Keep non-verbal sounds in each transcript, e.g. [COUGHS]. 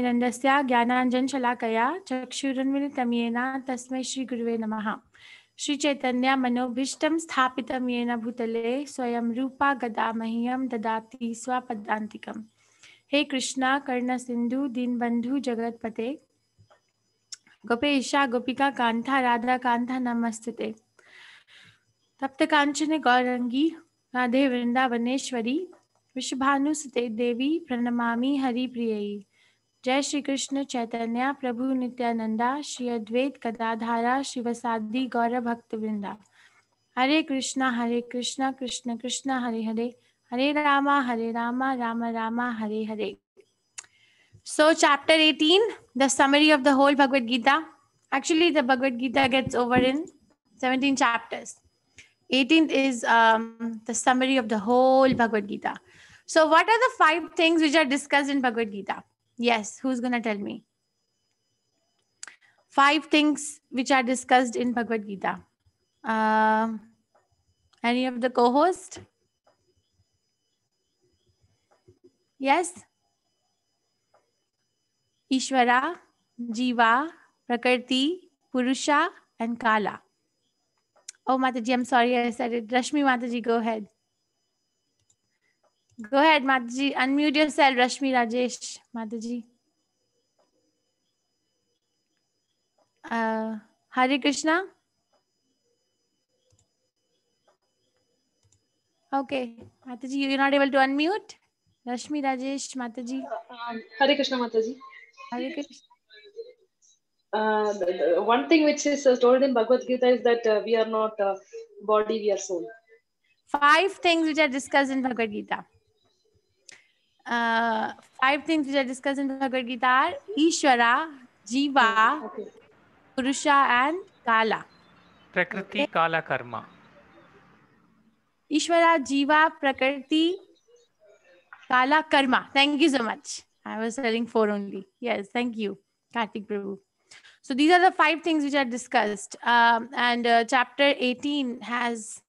निरण्डस्या ज्ञानाञ्जनशलाकया चक्षुरुन्मिलितम्येन तस्मै श्रीगुरुवे नमः श्रीचैतन्यामनोभीष्टं स्थापितं येन भूतले स्वयं रूपा गदा मह्यं ददाति स्वपदान्तिकम् हे कृष्णा कर्णसिन्धु दीनबन्धु जगत्पते गोपेशा गोपिका कान्था राधाकान्था नमस्ते तप्तकाञ्चने गौरङ्गी राधे वृन्दावनेश्वरी विश्वभानुसुते देवी प्रणमामि हरिप्रियै जय श्री कृष्ण चैतन्य प्रभु नित्यानंदा श्री अद्वैत कदाधारा शिव साधि गौरव भक्त वृंदा Hare Krishna Hare Krishna Krishna Krishna Hare Hare Hare Rama Hare Rama Ram Ram Hare Hare so chapter eighteen the summary of the whole Bhagavad Gita actually the Bhagavad Gita gets over in seventeen chapters eighteen is the summary of the whole Bhagavad Gita so what are the five things which are discuss in Bhagavad Gita Yes, who's going to tell me? Five things which are discussed in Bhagavad Gita. Uh, any of the co host? Yes? Ishvara, Jiva, Prakriti, Purusha, and Kala. Oh, Mataji, I'm sorry I said it. Rashmi Mataji, go ahead. Go ahead, Mataji. Unmute yourself, Rashmi Rajesh. Mataji. Uh, Hare Krishna. Okay, Mataji, you're not able to unmute? Rashmi Rajesh, Mataji. Uh, um, Hare Krishna, Mataji. Hare Krishna. Uh, one thing which is uh, told in Bhagavad Gita is that uh, we are not uh, body, we are soul. Five things which are discussed in Bhagavad Gita. Uh, five things which are discussed in Bhagavad Gita are Ishvara, Jiva, okay. Purusha, and Kala. Prakriti, okay. Kala, Karma. Ishvara, Jiva, Prakriti, Kala, Karma. Thank you so much. I was telling four only. Yes, thank you, Kartik Prabhu. So these are the five things which are discussed. Um, and uh, chapter 18 has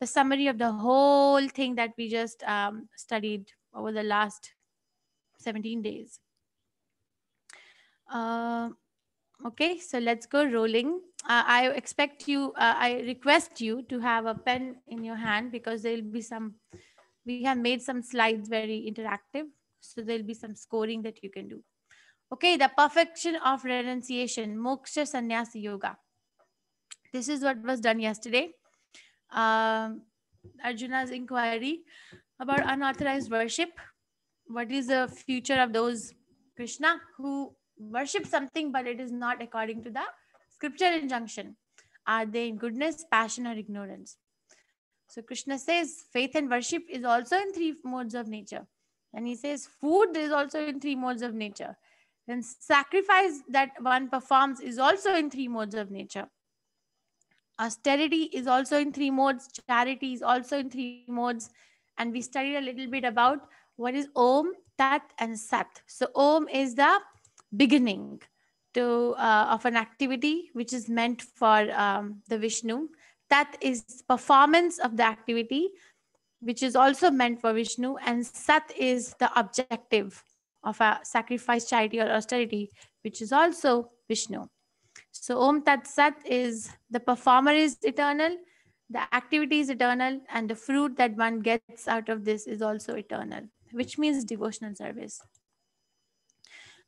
the summary of the whole thing that we just um, studied over the last 17 days. Uh, okay, so let's go rolling. Uh, I expect you, uh, I request you to have a pen in your hand because there will be some, we have made some slides very interactive. So there'll be some scoring that you can do. Okay, the perfection of renunciation, moksha sannyasa yoga. This is what was done yesterday. Um, Arjuna's inquiry about unauthorized worship. What is the future of those Krishna who worship something but it is not according to the scripture injunction? Are they in goodness, passion, or ignorance? So Krishna says faith and worship is also in three modes of nature. And he says food is also in three modes of nature. And sacrifice that one performs is also in three modes of nature. Austerity is also in three modes. Charity is also in three modes and we studied a little bit about what is Om, Tat, and Sat. So Om is the beginning to uh, of an activity which is meant for um, the Vishnu. Tat is performance of the activity, which is also meant for Vishnu, and Sat is the objective of a sacrifice, charity, or austerity, which is also Vishnu. So Om Tat Sat is the performer is eternal the activity is eternal and the fruit that one gets out of this is also eternal which means devotional service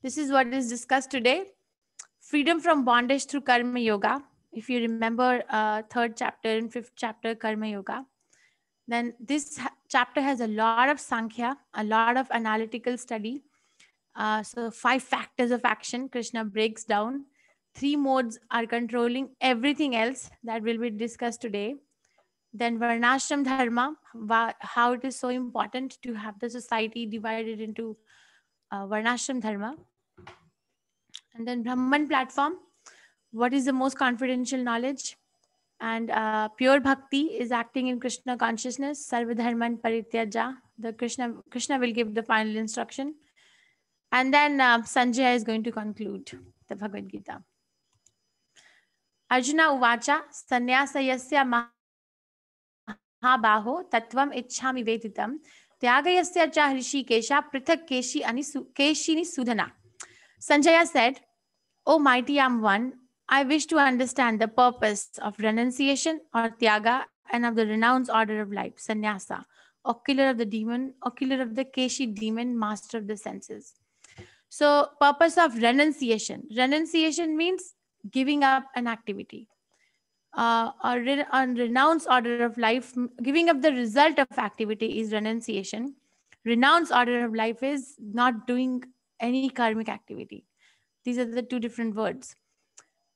this is what is discussed today freedom from bondage through karma yoga if you remember uh, third chapter and fifth chapter karma yoga then this chapter has a lot of sankhya a lot of analytical study uh, so five factors of action krishna breaks down three modes are controlling everything else that will be discussed today then varnashram dharma how it is so important to have the society divided into uh, varnashram dharma and then brahman platform what is the most confidential knowledge and uh, pure bhakti is acting in krishna consciousness sarvadharman parityaja the krishna krishna will give the final instruction and then uh, sanjay is going to conclude the bhagavad gita arjuna uvacha sanyasa yasya हा बाहो तत्वम इच्छा वेदितम त्यागयस्य च हृषिकेशा पृथक केशी अनि Keshini सुधना Sanjaya said, O mighty am one, I wish to understand the purpose of renunciation or tyaga and of the renounced order of life, sannyasa, or killer of the demon, or killer of the Keshi demon, master of the senses. So, purpose of renunciation. Renunciation means giving up an activity. uh, a, re- renounce order of life, giving up the result of activity is renunciation. Renounce order of life is not doing any karmic activity. These are the two different words.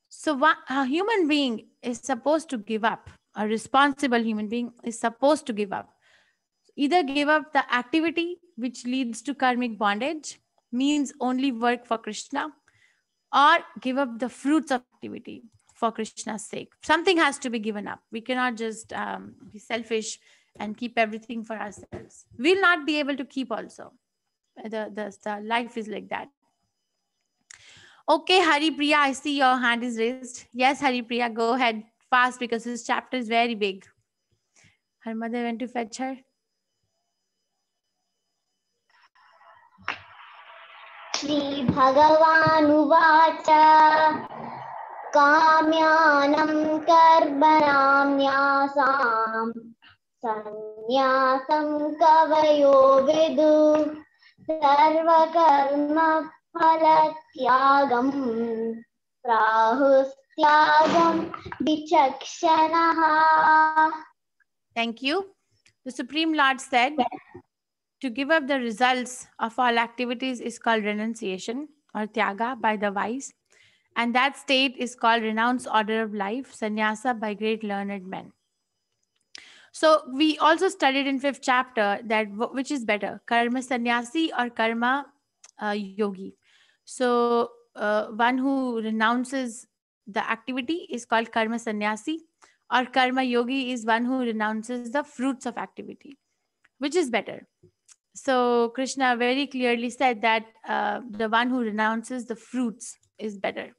So, a human being is supposed to give up. A responsible human being is supposed to give up. Either give up the activity which leads to karmic bondage, means only work for Krishna, or give up the fruits of activity, for krishna's sake something has to be given up we cannot just um, be selfish and keep everything for ourselves we'll not be able to keep also the, the, the life is like that okay hari priya i see your hand is raised yes hari priya go ahead fast because this chapter is very big her mother went to fetch her श्रीभगवानुवाच काम्यानं कर्मणां न्यासाम् सन्न्यासं कवयो विदु सर्वकर्मफलत्यागं प्राहुस्त्यागं विचक्षणः Thank you. The Supreme Lord said, to give up the results of all activities is called renunciation or tyaga by the wise And that state is called renounced order of life, sannyasa by great learned men. So we also studied in fifth chapter that which is better, karma sannyasi or karma uh, yogi. So uh, one who renounces the activity is called karma sannyasi or karma yogi is one who renounces the fruits of activity which is better so krishna very clearly said that uh, the one who renounces the fruits is better.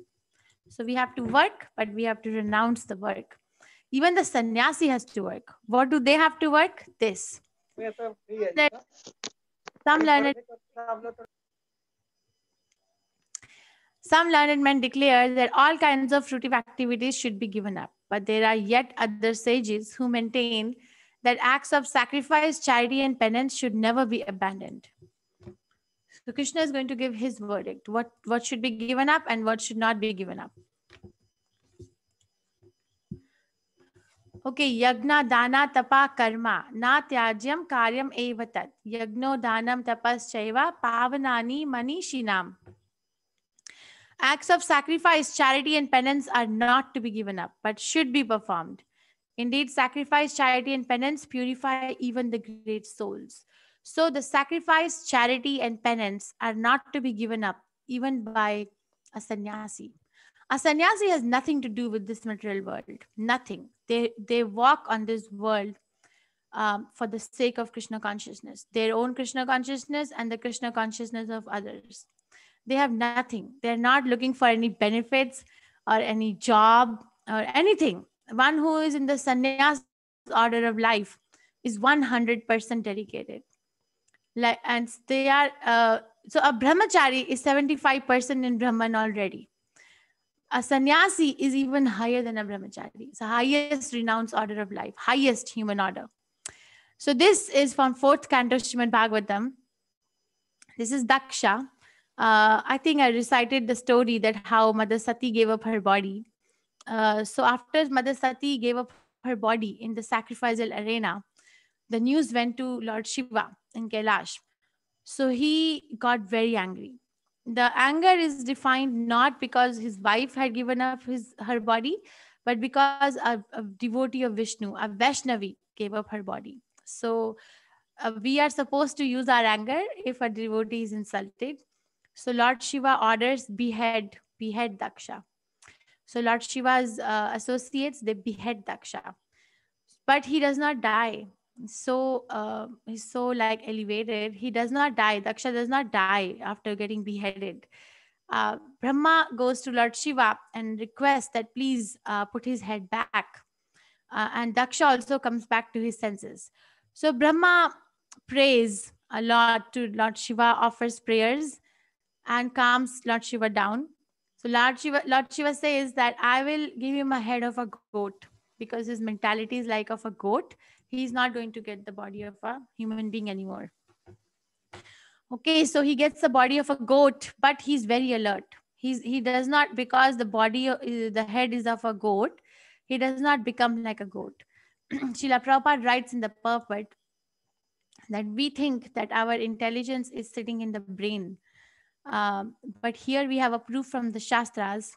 So we have to work, but we have to renounce the work. Even the sannyasi has to work. What do they have to work? This. Some learned, some learned men declare that all kinds of fruitive activities should be given up. But there are yet other sages who maintain that acts of sacrifice, charity, and penance should never be abandoned. So Krishna is going to give his verdict. What, what should be given up and what should not be given up. okay yagna dana tapa karma na tyajyam karyam eva tat yagno danam tapaschaiva pavanani manishinam acts of sacrifice charity and penance are not to be given up but should be performed indeed sacrifice charity and penance purify even the great souls so the sacrifice, charity, and penance are not to be given up, even by a sannyasi. A sannyasi has nothing to do with this material world, nothing. They, they walk on this world um, for the sake of Krishna consciousness, their own Krishna consciousness and the Krishna consciousness of others. They have nothing. They're not looking for any benefits or any job or anything. One who is in the sannyas order of life is 100% dedicated like and they are uh, so a brahmachari is 75% in brahman already a sannyasi is even higher than a brahmachari it's the highest renounced order of life highest human order so this is from fourth canto Srimad bhagavatam this is daksha uh, i think i recited the story that how mother sati gave up her body uh, so after mother sati gave up her body in the sacrificial arena the news went to lord shiva in Kailash. So he got very angry. The anger is defined not because his wife had given up his her body, but because a, a devotee of Vishnu, a Vaishnavi, gave up her body. So uh, we are supposed to use our anger if a devotee is insulted. So Lord Shiva orders behead, behead Daksha. So Lord Shiva's uh, associates, they behead Daksha. But he does not die so uh, he's so like elevated he does not die daksha does not die after getting beheaded uh, brahma goes to lord shiva and requests that please uh, put his head back uh, and daksha also comes back to his senses so brahma prays a lot to lord shiva offers prayers and calms lord shiva down so lord shiva lord shiva says that i will give him a head of a goat because his mentality is like of a goat he's not going to get the body of a human being anymore okay so he gets the body of a goat but he's very alert he's he does not because the body uh, the head is of a goat he does not become like a goat [CLEARS THROAT] Srila Prabhupada writes in the purport that we think that our intelligence is sitting in the brain. Um, but here we have a proof from the Shastras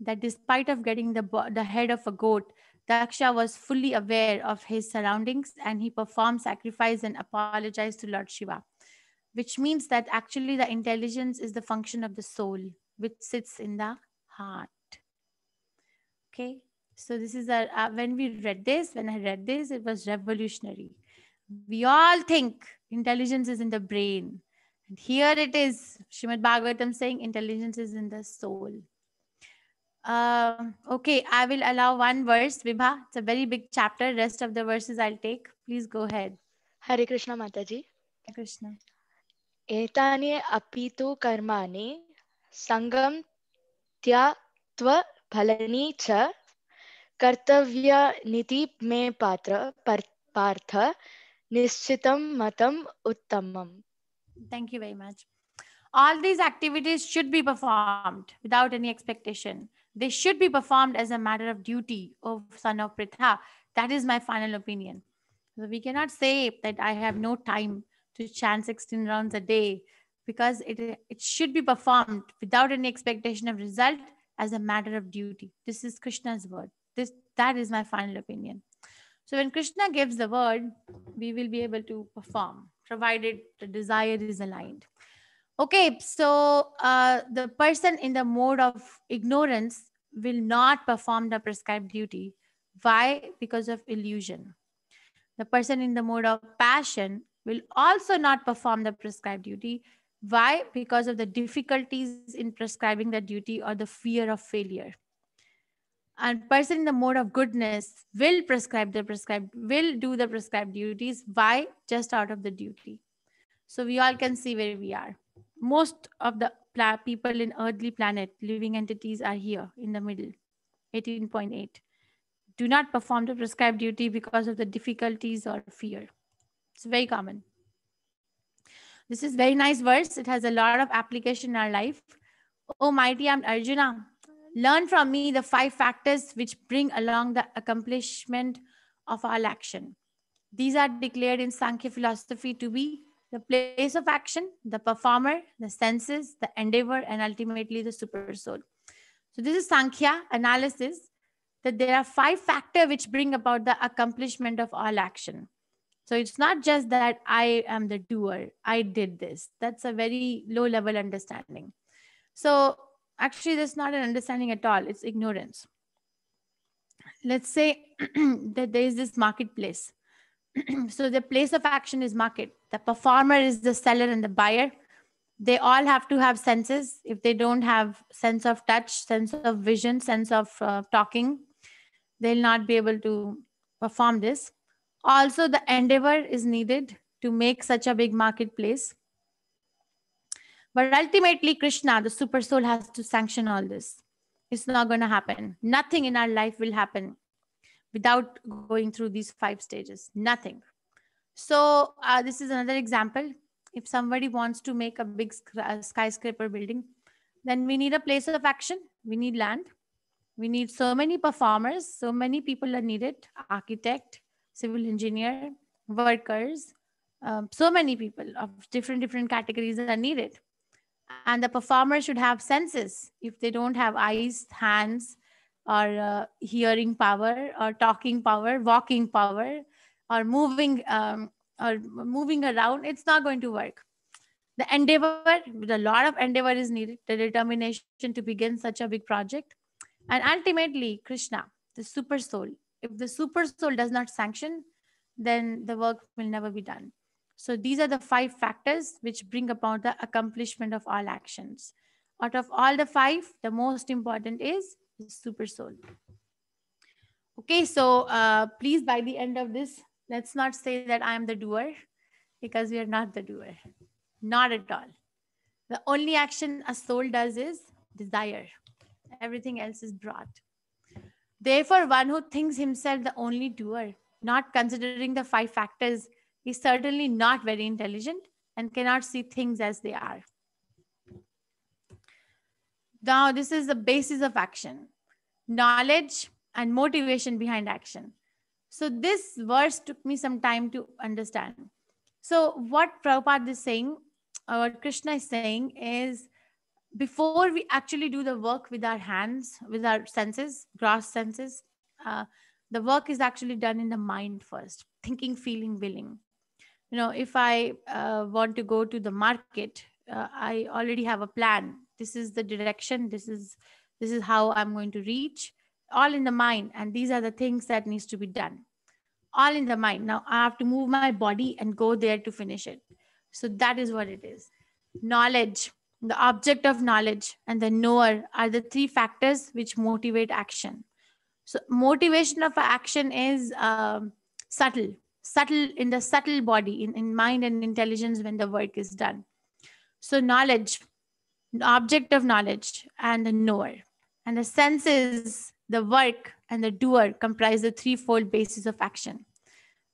that despite of getting the, the head of a goat, Daksha was fully aware of his surroundings and he performed sacrifice and apologized to Lord Shiva, which means that actually the intelligence is the function of the soul, which sits in the heart. Okay, so this is a, when we read this, when I read this, it was revolutionary. We all think intelligence is in the brain. And here it is, Shrimad Bhagavatam saying intelligence is in the soul. Uh, okay, I will allow one verse, Vibha. It's a very big chapter. Rest of the verses I'll take. Please go ahead. Hare Krishna Mataji. Hare Krishna. एतानि अपि तु कर्माणि सङ्गं त्यात्वफलनि च कर्तव्यनिति मे पात्र partha nischitam matam uttamam. Thank you very much. All these activities should be performed without any expectation. They should be performed as a matter of duty, of son of Pritha. That is my final opinion. So we cannot say that I have no time to chant 16 rounds a day because it, it should be performed without any expectation of result as a matter of duty. This is Krishna's word. This that is my final opinion. So when Krishna gives the word, we will be able to perform, provided the desire is aligned. Okay, so uh, the person in the mode of ignorance will not perform the prescribed duty. Why? Because of illusion. The person in the mode of passion will also not perform the prescribed duty. Why? Because of the difficulties in prescribing the duty or the fear of failure. And person in the mode of goodness will prescribe the prescribed, will do the prescribed duties. Why? Just out of the duty. So we all can see where we are most of the pla- people in earthly planet living entities are here in the middle 18.8 do not perform the prescribed duty because of the difficulties or fear it's very common this is very nice verse it has a lot of application in our life oh mighty i'm arjuna learn from me the five factors which bring along the accomplishment of all action these are declared in sankhya philosophy to be the place of action, the performer, the senses, the endeavor, and ultimately the super soul. So this is Sankhya analysis that there are five factors which bring about the accomplishment of all action. So it's not just that I am the doer, I did this. That's a very low level understanding. So actually, that's not an understanding at all, it's ignorance. Let's say [CLEARS THROAT] that there is this marketplace [CLEARS THROAT] so the place of action is market. The performer is the seller and the buyer. They all have to have senses. If they don't have sense of touch, sense of vision, sense of uh, talking, they'll not be able to perform this. Also, the endeavor is needed to make such a big marketplace. But ultimately, Krishna, the super soul, has to sanction all this. It's not going to happen. Nothing in our life will happen without going through these five stages nothing so uh, this is another example if somebody wants to make a big uh, skyscraper building then we need a place of action we need land we need so many performers so many people are needed architect civil engineer workers um, so many people of different different categories are needed and the performer should have senses if they don't have eyes hands or uh, hearing power or talking power walking power or moving um, or moving around it's not going to work the endeavor a lot of endeavor is needed the determination to begin such a big project and ultimately krishna the super soul if the super soul does not sanction then the work will never be done so these are the five factors which bring about the accomplishment of all actions out of all the five the most important is super soul. Okay, so uh, please, by the end of this, let's not say that I am the doer because we are not the doer. Not at all. The only action a soul does is desire, everything else is brought. Therefore, one who thinks himself the only doer, not considering the five factors, is certainly not very intelligent and cannot see things as they are. Now, this is the basis of action knowledge and motivation behind action. So this verse took me some time to understand. So what Prabhupada is saying, or Krishna is saying is before we actually do the work with our hands, with our senses, gross senses, uh, the work is actually done in the mind first, thinking, feeling, willing. You know, if I uh, want to go to the market, uh, I already have a plan. This is the direction. This is this is how i'm going to reach all in the mind and these are the things that needs to be done all in the mind now i have to move my body and go there to finish it so that is what it is knowledge the object of knowledge and the knower are the three factors which motivate action so motivation of action is um, subtle subtle in the subtle body in, in mind and intelligence when the work is done so knowledge object of knowledge and the knower and the senses, the work, and the doer comprise the threefold basis of action.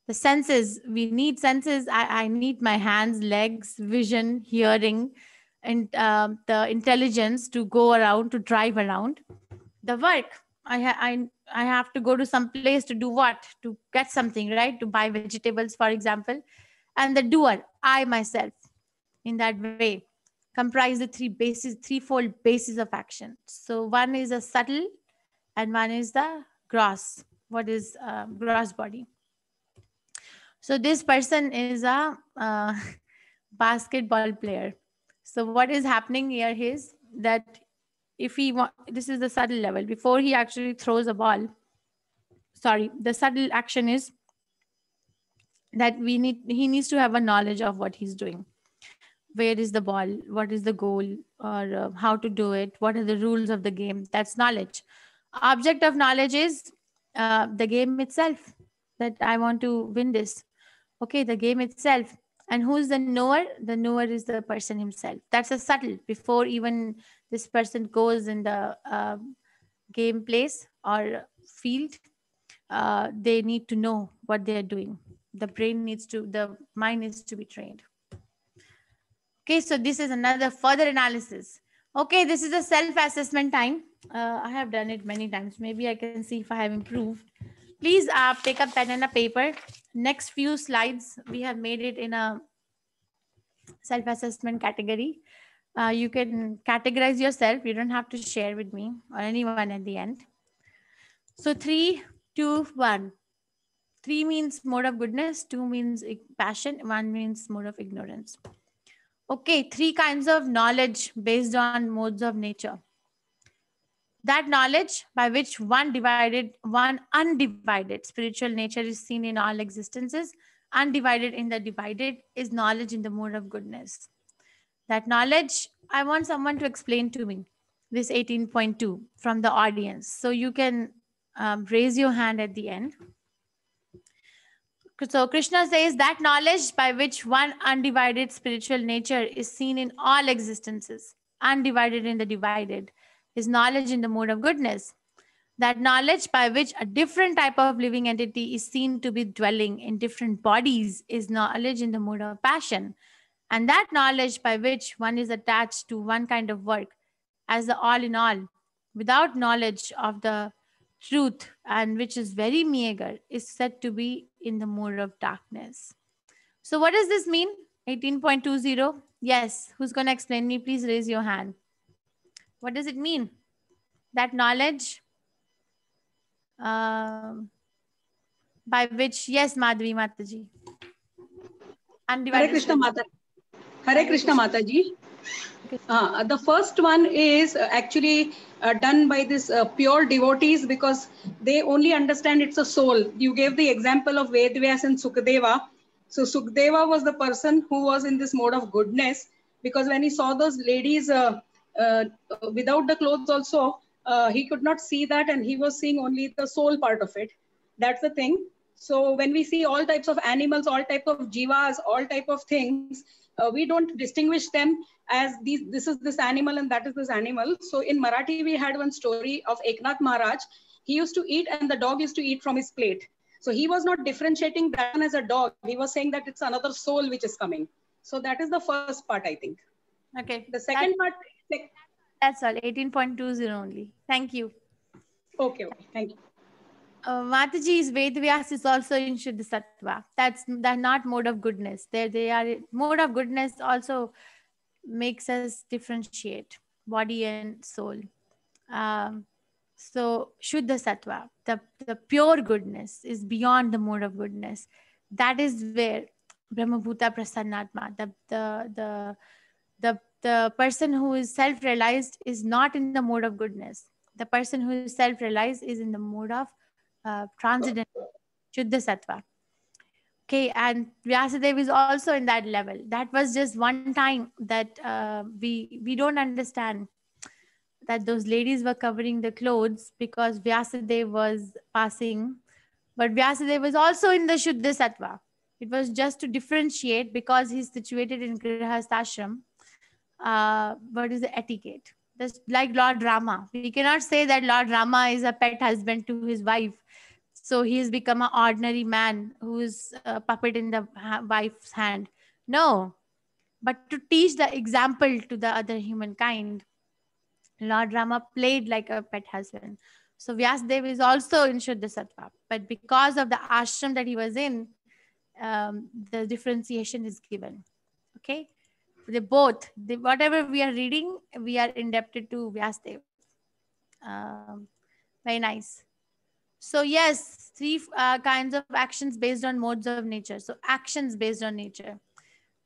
The senses, we need senses. I, I need my hands, legs, vision, hearing, and uh, the intelligence to go around, to drive around. The work, I, I, I have to go to some place to do what? To get something, right? To buy vegetables, for example. And the doer, I myself, in that way comprise the three bases, threefold bases of action. So one is a subtle, and one is the gross. What is uh, gross body? So this person is a uh, [LAUGHS] basketball player. So what is happening here is that if he want, this is the subtle level before he actually throws a ball. Sorry, the subtle action is that we need he needs to have a knowledge of what he's doing where is the ball what is the goal or uh, how to do it what are the rules of the game that's knowledge object of knowledge is uh, the game itself that i want to win this okay the game itself and who's the knower the knower is the person himself that's a subtle before even this person goes in the uh, game place or field uh, they need to know what they are doing the brain needs to the mind needs to be trained Okay, so this is another further analysis. Okay, this is a self-assessment time. Uh, I have done it many times. Maybe I can see if I have improved. Please uh, take a pen and a paper. Next few slides, we have made it in a self-assessment category. Uh, you can categorize yourself. You don't have to share with me or anyone at the end. So three, two, one. Three means mode of goodness, two means passion, one means mode of ignorance. Okay, three kinds of knowledge based on modes of nature. That knowledge by which one divided, one undivided spiritual nature is seen in all existences, undivided in the divided is knowledge in the mode of goodness. That knowledge, I want someone to explain to me this 18.2 from the audience. So you can um, raise your hand at the end. So Krishna says that knowledge by which one undivided spiritual nature is seen in all existences, undivided in the divided, is knowledge in the mode of goodness. That knowledge by which a different type of living entity is seen to be dwelling in different bodies is knowledge in the mode of passion. And that knowledge by which one is attached to one kind of work as the all in all, without knowledge of the truth and which is very meager is said to be in the mode of darkness so what does this mean 18.20 yes who's going to explain me please raise your hand what does it mean that knowledge uh, by which yes madhvi mataji and hare krishna mata hare krishna mataji uh, the first one is uh, actually uh, done by this uh, pure devotees because they only understand it's a soul. You gave the example of Vedvyas and Sukadeva. So Sukadeva was the person who was in this mode of goodness because when he saw those ladies uh, uh, without the clothes also, he could not see that and he was seeing only the soul part of it. That's the thing. So when we see all types of animals, all type of jivas, all type of things, uh, we don't distinguish them as these, this is this animal and that is this animal. So in Marathi, we had one story of Eknath Maharaj. He used to eat and the dog used to eat from his plate. So he was not differentiating that as a dog. He was saying that it's another soul which is coming. So that is the first part, I think. Okay. The second part. that's all, 18.20 only. Thank you. Okay, okay. Thank you uh, Mataji's Vedvyas is also in Shuddha Sattva. That's that not mode of goodness. There they are mode of goodness also makes us differentiate body and soul. Um, so Shuddha Sattva, the, the pure goodness is beyond the mode of goodness. That is where Brahmabhuta Prasannatma, the the the the the person who is self-realized is not in the mode of goodness. The person who is self-realized is in the mode of Transcendent, uh, transcendental Shuddha Sattva. Okay, and Vyasadeva is also in that level. That was just one time that uh, we we don't understand that those ladies were covering the clothes because Vyasadeva was passing, but Vyasadeva was also in the Shuddha Sattva. It was just to differentiate because he's situated in Grihasthashram. Uh, what is the etiquette? Just like Lord Rama. We cannot say that Lord Rama is a pet husband to his wife so he has become an ordinary man who is a puppet in the wife's hand no but to teach the example to the other humankind lord rama played like a pet husband so Vyasdev is also in Shuddha But because of the ashram that he was in, um, the differentiation is given. Okay. They both, they, whatever we are reading, we are indebted to Vyasdev. Um, very nice. So yes, three uh, kinds of actions based on modes of nature. So actions based on nature.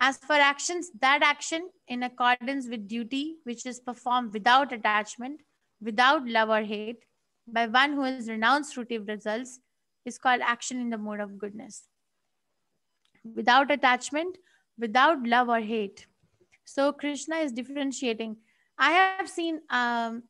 As for actions, that action in accordance with duty, which is performed without attachment, without love or hate, by one who has renounced fruitive results, is called action in the mode of goodness. Without attachment, without love or hate. So Krishna is differentiating. I have seen um,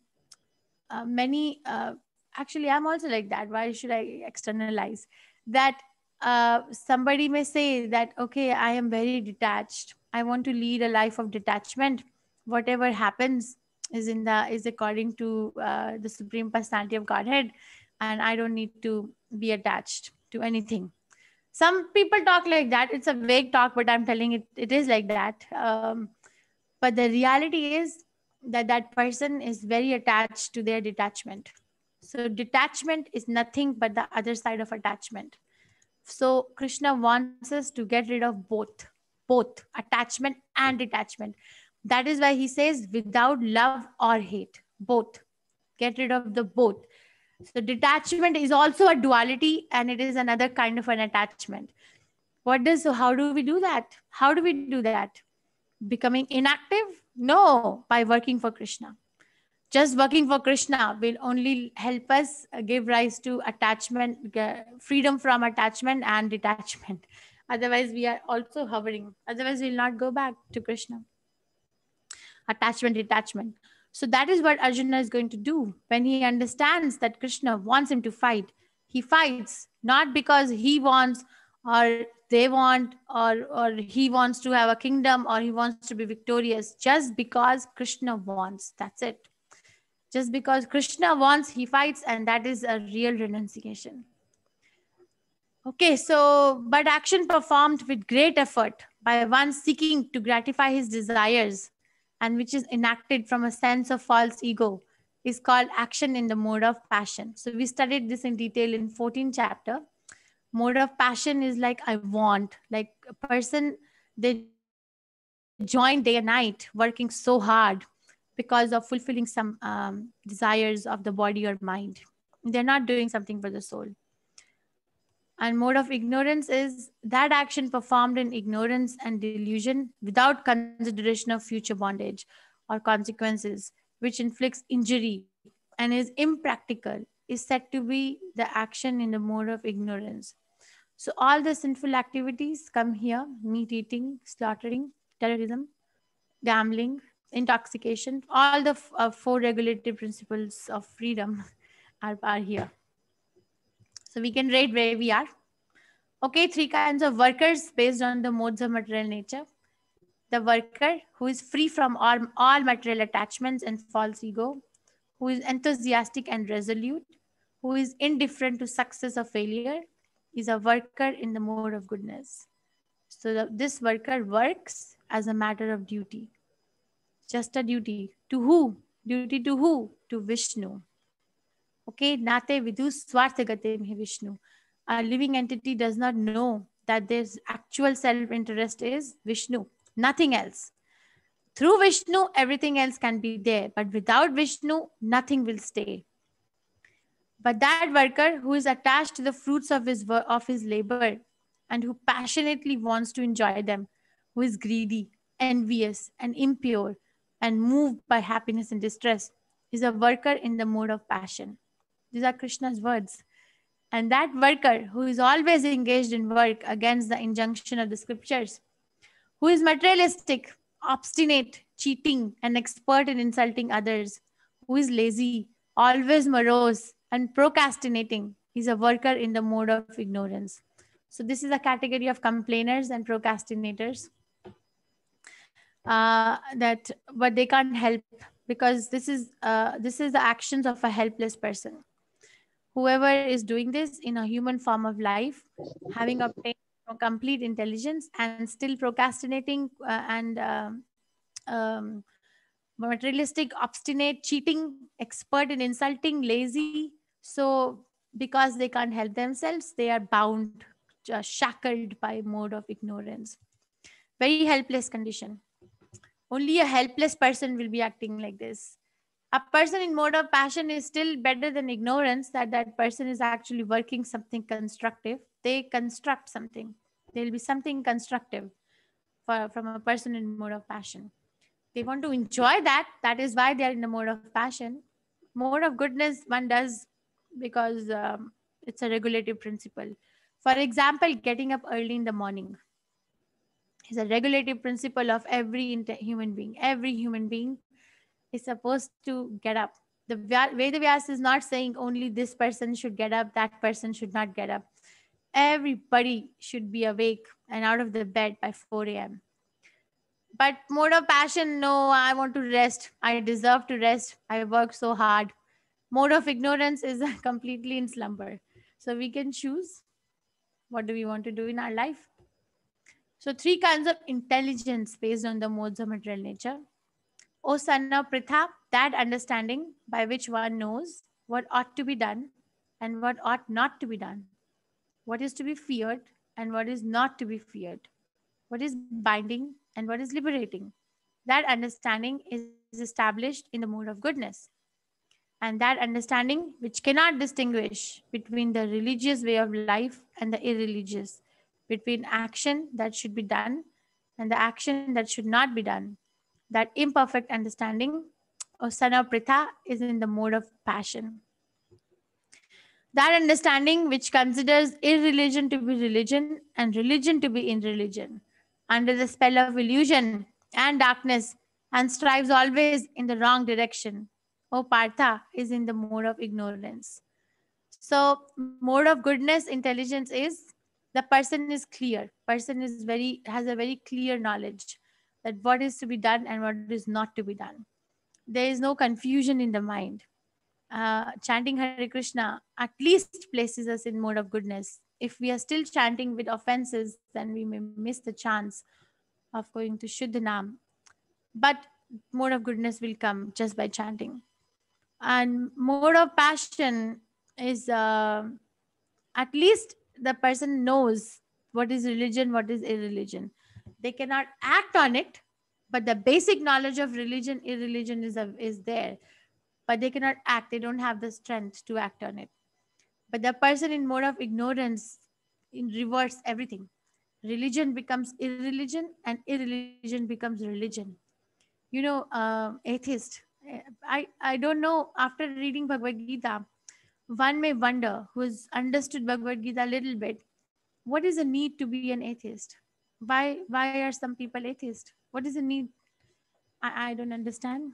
uh, many uh, actually i'm also like that why should i externalize that uh, somebody may say that okay i am very detached i want to lead a life of detachment whatever happens is in the is according to uh, the supreme personality of godhead and i don't need to be attached to anything some people talk like that it's a vague talk but i'm telling it it is like that um, but the reality is that that person is very attached to their detachment so detachment is nothing but the other side of attachment. So Krishna wants us to get rid of both, both attachment and detachment. That is why he says without love or hate, both. Get rid of the both. So detachment is also a duality and it is another kind of an attachment. What does, so how do we do that? How do we do that? Becoming inactive? No, by working for Krishna just working for krishna will only help us give rise to attachment freedom from attachment and detachment otherwise we are also hovering otherwise we'll not go back to krishna attachment detachment so that is what arjuna is going to do when he understands that krishna wants him to fight he fights not because he wants or they want or or he wants to have a kingdom or he wants to be victorious just because krishna wants that's it just because Krishna wants, he fights, and that is a real renunciation. Okay, so, but action performed with great effort by one seeking to gratify his desires and which is enacted from a sense of false ego is called action in the mode of passion. So, we studied this in detail in 14th chapter. Mode of passion is like I want, like a person, they join day and night working so hard because of fulfilling some um, desires of the body or mind. They're not doing something for the soul. And mode of ignorance is that action performed in ignorance and delusion without consideration of future bondage or consequences, which inflicts injury and is impractical, is said to be the action in the mode of ignorance. So, all the sinful activities come here meat eating, slaughtering, terrorism, gambling, intoxication all the uh, four regulative principles of freedom [LAUGHS] are, are here so we can rate where we are okay three kinds of workers based on the modes of material nature the worker who is free from all, all material attachments and false ego who is enthusiastic and resolute who is indifferent to success or failure is a worker in the mode of goodness so the, this worker works as a matter of duty just a duty. To who? Duty to who? To Vishnu. Okay, Nate vidu Swarthagate Vishnu. A living entity does not know that there's actual self interest is Vishnu, nothing else. Through Vishnu, everything else can be there, but without Vishnu, nothing will stay. But that worker who is attached to the fruits of his, of his labor and who passionately wants to enjoy them, who is greedy, envious, and impure, and moved by happiness and distress is a worker in the mode of passion. These are Krishna's words. And that worker who is always engaged in work against the injunction of the scriptures, who is materialistic, obstinate, cheating, and expert in insulting others, who is lazy, always morose, and procrastinating, is a worker in the mode of ignorance. So, this is a category of complainers and procrastinators. Uh, that but they can't help because this is uh, this is the actions of a helpless person whoever is doing this in a human form of life having obtained complete intelligence and still procrastinating uh, and um, um, materialistic obstinate cheating expert in insulting lazy so because they can't help themselves they are bound uh, shackled by mode of ignorance very helpless condition only a helpless person will be acting like this a person in mode of passion is still better than ignorance that that person is actually working something constructive they construct something there will be something constructive for, from a person in mode of passion they want to enjoy that that is why they are in the mode of passion mode of goodness one does because um, it's a regulative principle for example getting up early in the morning is a regulative principle of every human being. Every human being is supposed to get up. The Veda Vyas is not saying only this person should get up, that person should not get up. Everybody should be awake and out of the bed by 4 a.m. But mode of passion, no, I want to rest. I deserve to rest. I work so hard. Mode of ignorance is [LAUGHS] completely in slumber. So we can choose what do we want to do in our life so three kinds of intelligence based on the modes of material nature. O Osana Pritha, that understanding by which one knows what ought to be done and what ought not to be done, what is to be feared and what is not to be feared, what is binding and what is liberating. That understanding is established in the mode of goodness. And that understanding, which cannot distinguish between the religious way of life and the irreligious, between action that should be done and the action that should not be done. That imperfect understanding or sanapritha, is in the mode of passion. That understanding which considers irreligion to be religion and religion to be in religion, under the spell of illusion and darkness, and strives always in the wrong direction, or partha, is in the mode of ignorance. So, mode of goodness, intelligence is the person is clear person is very has a very clear knowledge that what is to be done and what is not to be done there is no confusion in the mind uh, chanting Hare Krishna at least places us in mode of goodness. If we are still chanting with offenses, then we may miss the chance of going to Shuddhanam. But mode of goodness will come just by chanting. And mode of passion is uh, at least the person knows what is religion, what is irreligion. They cannot act on it, but the basic knowledge of religion, irreligion is, a, is there. But they cannot act, they don't have the strength to act on it. But the person in mode of ignorance in reverse everything. Religion becomes irreligion and irreligion becomes religion. You know, uh, atheist. I, I don't know, after reading Bhagavad Gita, one may wonder, who has understood Bhagavad Gita a little bit, what is the need to be an atheist? Why, why are some people atheist? What is the need? I, I don't understand.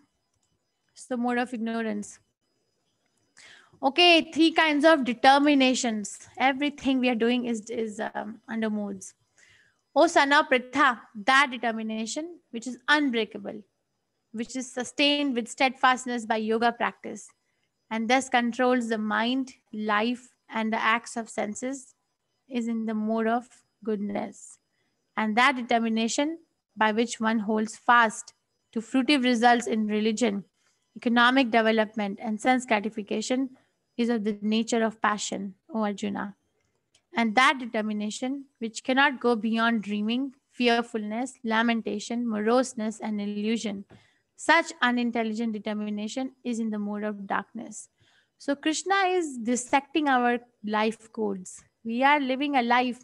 It's the mode of ignorance. Okay, three kinds of determinations. Everything we are doing is, is um, under modes. Osana Pritha, that determination which is unbreakable, which is sustained with steadfastness by yoga practice and thus controls the mind, life, and the acts of senses, is in the mode of goodness. And that determination by which one holds fast to fruitive results in religion, economic development, and sense gratification is of the nature of passion, O Arjuna. And that determination, which cannot go beyond dreaming, fearfulness, lamentation, moroseness, and illusion, such unintelligent determination is in the mode of darkness. So, Krishna is dissecting our life codes. We are living a life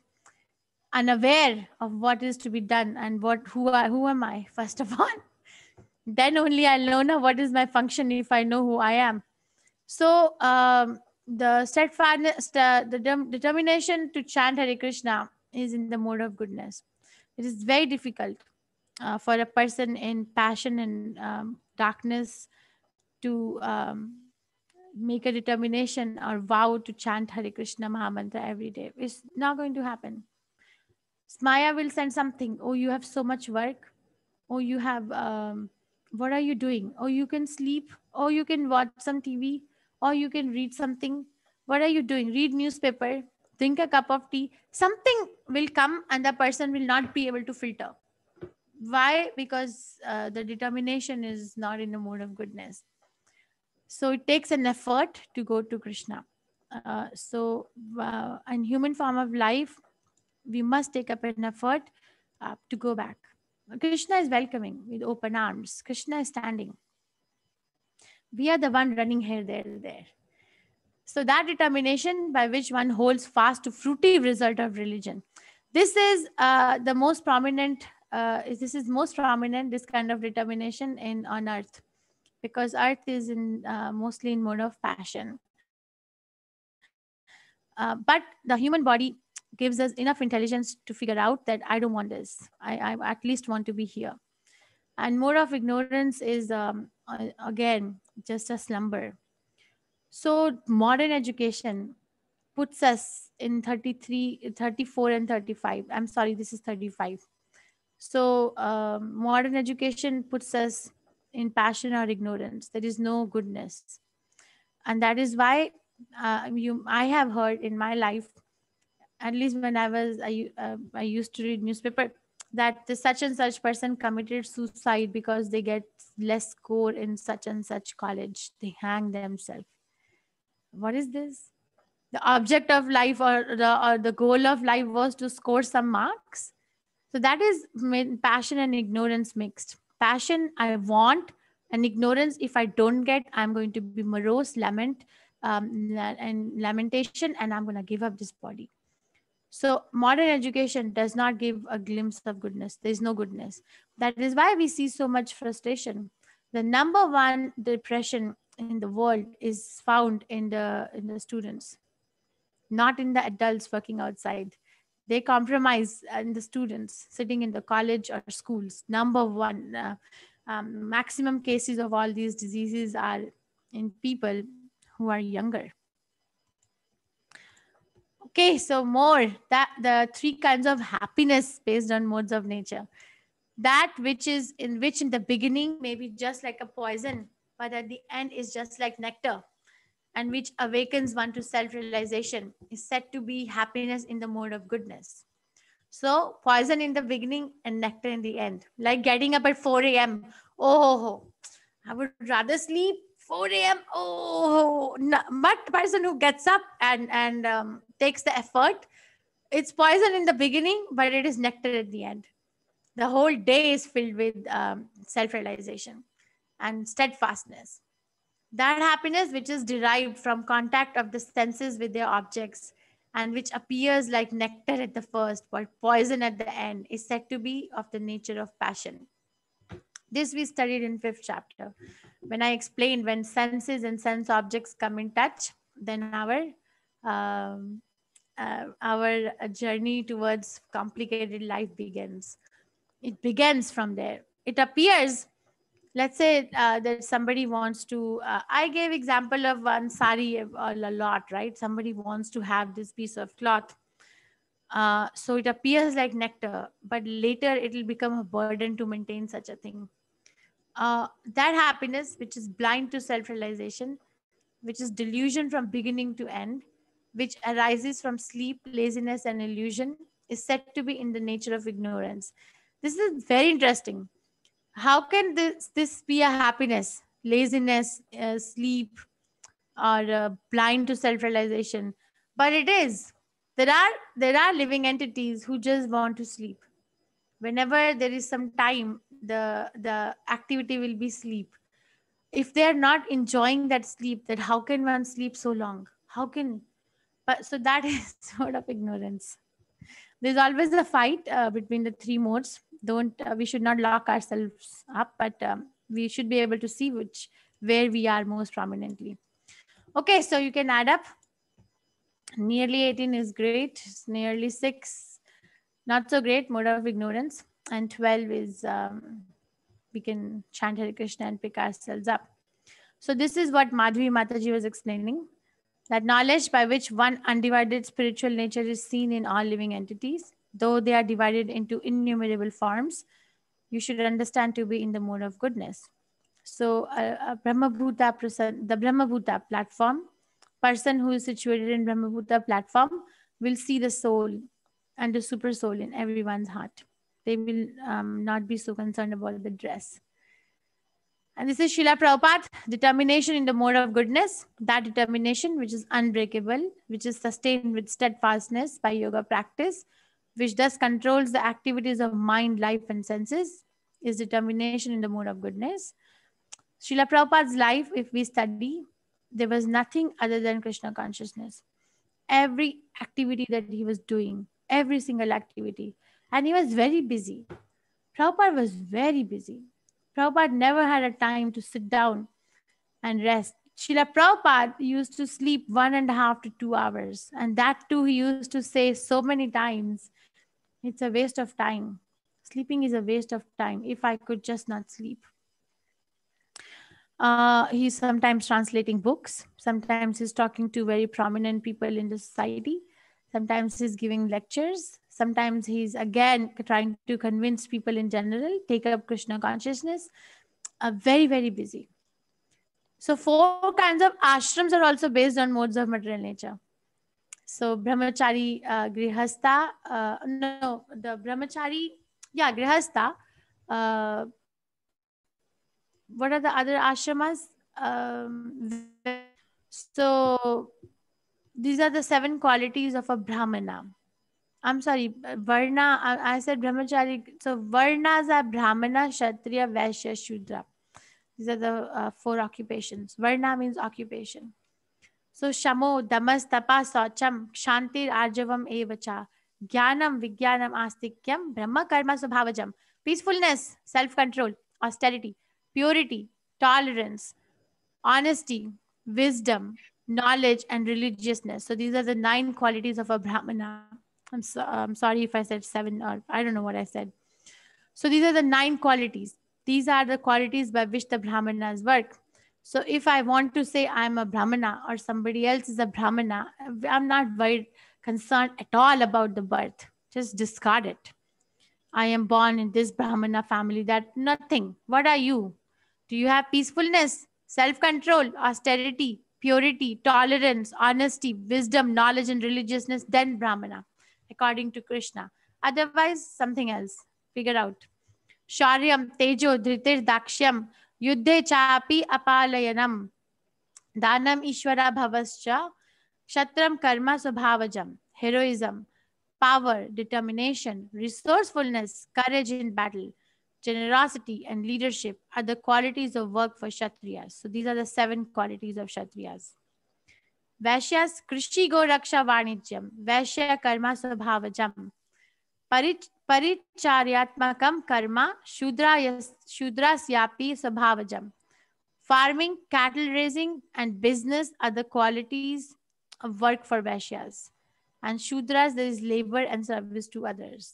unaware of what is to be done and what who are who am I first of all. [LAUGHS] then only I'll know now what is my function if I know who I am. So um, the steadfastness, the, the determination to chant Hare Krishna is in the mode of goodness. It is very difficult uh, for a person in passion and um, darkness to um, make a determination or vow to chant Hare Krishna Mahamantra every day. It's not going to happen. Smaya will send something. Oh, you have so much work. Oh, you have, um, what are you doing? Oh, you can sleep. Oh, you can watch some TV. Or oh, you can read something. What are you doing? Read newspaper, drink a cup of tea. Something will come and the person will not be able to filter why because uh, the determination is not in the mood of goodness so it takes an effort to go to krishna uh, so uh, in human form of life we must take up an effort uh, to go back krishna is welcoming with open arms krishna is standing we are the one running here there there so that determination by which one holds fast to fruity result of religion this is uh, the most prominent uh, this is most prominent this kind of determination in on earth because earth is in uh, mostly in mode of passion uh, but the human body gives us enough intelligence to figure out that i don't want this i, I at least want to be here and mode of ignorance is um, again just a slumber so modern education puts us in 33 34 and 35 i'm sorry this is 35 so um, modern education puts us in passion or ignorance. There is no goodness, and that is why uh, you I have heard in my life, at least when I was I, uh, I used to read newspaper that the such and such person committed suicide because they get less score in such and such college. They hang themselves. What is this? The object of life or the, or the goal of life was to score some marks so that is passion and ignorance mixed. Passion, I want, and ignorance, if I don't get, I'm going to be morose, lament, um, and lamentation, and I'm going to give up this body. So modern education does not give a glimpse of goodness. There's no goodness. That is why we see so much frustration. The number one depression in the world is found in the in the students, not in the adults working outside they compromise and uh, the students sitting in the college or schools number one uh, um, maximum cases of all these diseases are in people who are younger okay so more that the three kinds of happiness based on modes of nature that which is in which in the beginning maybe just like a poison but at the end is just like nectar and which awakens one to self realization is said to be happiness in the mode of goodness. So, poison in the beginning and nectar in the end. Like getting up at 4 a.m. Oh, I would rather sleep 4 a.m. Oh, no. but person who gets up and, and um, takes the effort, it's poison in the beginning, but it is nectar at the end. The whole day is filled with um, self realization and steadfastness that happiness which is derived from contact of the senses with their objects and which appears like nectar at the first but poison at the end is said to be of the nature of passion this we studied in fifth chapter when i explained when senses and sense objects come in touch then our um, uh, our journey towards complicated life begins it begins from there it appears let's say uh, that somebody wants to uh, i gave example of one sari uh, a lot right somebody wants to have this piece of cloth uh, so it appears like nectar but later it will become a burden to maintain such a thing uh, that happiness which is blind to self-realization which is delusion from beginning to end which arises from sleep laziness and illusion is said to be in the nature of ignorance this is very interesting how can this this be a happiness laziness uh, sleep or uh, blind to self realization but it is there are there are living entities who just want to sleep whenever there is some time the the activity will be sleep if they are not enjoying that sleep that how can one sleep so long how can but so that [LAUGHS] is sort of ignorance there's always a fight uh, between the three modes don't uh, we should not lock ourselves up but um, we should be able to see which where we are most prominently okay so you can add up nearly 18 is great nearly 6 not so great mode of ignorance and 12 is um, we can chant Hare Krishna and pick ourselves up. So this is what Madhvi Mataji was explaining. That knowledge by which one undivided spiritual nature is seen in all living entities though they are divided into innumerable forms, you should understand to be in the mode of goodness. So a, uh, Brahma uh, Brahmabhuta person, the Brahmabhuta platform, person who is situated in Brahmabhuta platform will see the soul and the super soul in everyone's heart. They will um, not be so concerned about the dress. And this is Srila Prabhupada, determination in the mode of goodness, that determination which is unbreakable, which is sustained with steadfastness by yoga practice, which thus controls the activities of mind, life, and senses, is determination in the mood of goodness. Srila Prabhupada's life, if we study, there was nothing other than Krishna consciousness. Every activity that he was doing, every single activity, and he was very busy. Prabhupada was very busy. Prabhupada never had a time to sit down and rest. Srila Prabhupada used to sleep one and a half to two hours, and that too he used to say so many times it's a waste of time. Sleeping is a waste of time if I could just not sleep. Uh, he's sometimes translating books, sometimes he's talking to very prominent people in the society, sometimes he's giving lectures, sometimes he's again trying to convince people in general take up krishna consciousness uh, very very busy so four kinds of ashrams are also based on modes of material nature so brahmachari, uh, grihastha, uh, no, the brahmachari, yeah, grihastha. Uh, what are the other ashramas? Um, so these are the seven qualities of a brahmana. I'm sorry, varna. I, I said brahmachari. So varnas are brahmana, kshatriya, vaishya, shudra. These are the uh, four occupations. Varna means occupation. सो शमो दमस तपा शौचम शांतिर आर्जवम एवचा ज्ञानम विज्ञानम आस्तिक्यम ब्रह्म कर्म स्वभावजम peacefulness self control austerity purity tolerance honesty wisdom knowledge and religiousness so these are the nine qualities of a brahmana i'm, so, I'm sorry if i said seven or i don't know what i said so these are the nine qualities these are the qualities by which the brahmanas work So if I want to say I'm a Brahmana or somebody else is a Brahmana, I'm not very concerned at all about the birth. Just discard it. I am born in this Brahmana family, that nothing. What are you? Do you have peacefulness, self control, austerity, purity, tolerance, honesty, wisdom, knowledge, and religiousness? Then Brahmana, according to Krishna. Otherwise, something else. Figure out. Sharyam, Tejo, Dhritir, Dakshyam, युद्धे चापि अपालयनम दानम ईश्वरा भवश्च क्षत्रम कर्म स्वभावजम heroism, power determination resourcefulness courage in battle generosity, and leadership are the qualities of work for Kshatriyas. So these are the seven qualities of Kshatriyas. Vaishyas Krishi Go Raksha Vanijyam, Vaishya Karma Swabhavajam, परिच karma कर्मा शूद्रा sabhavajam. farming cattle raising and business are the qualities of work for vaishyas and shudras there is labor and service to others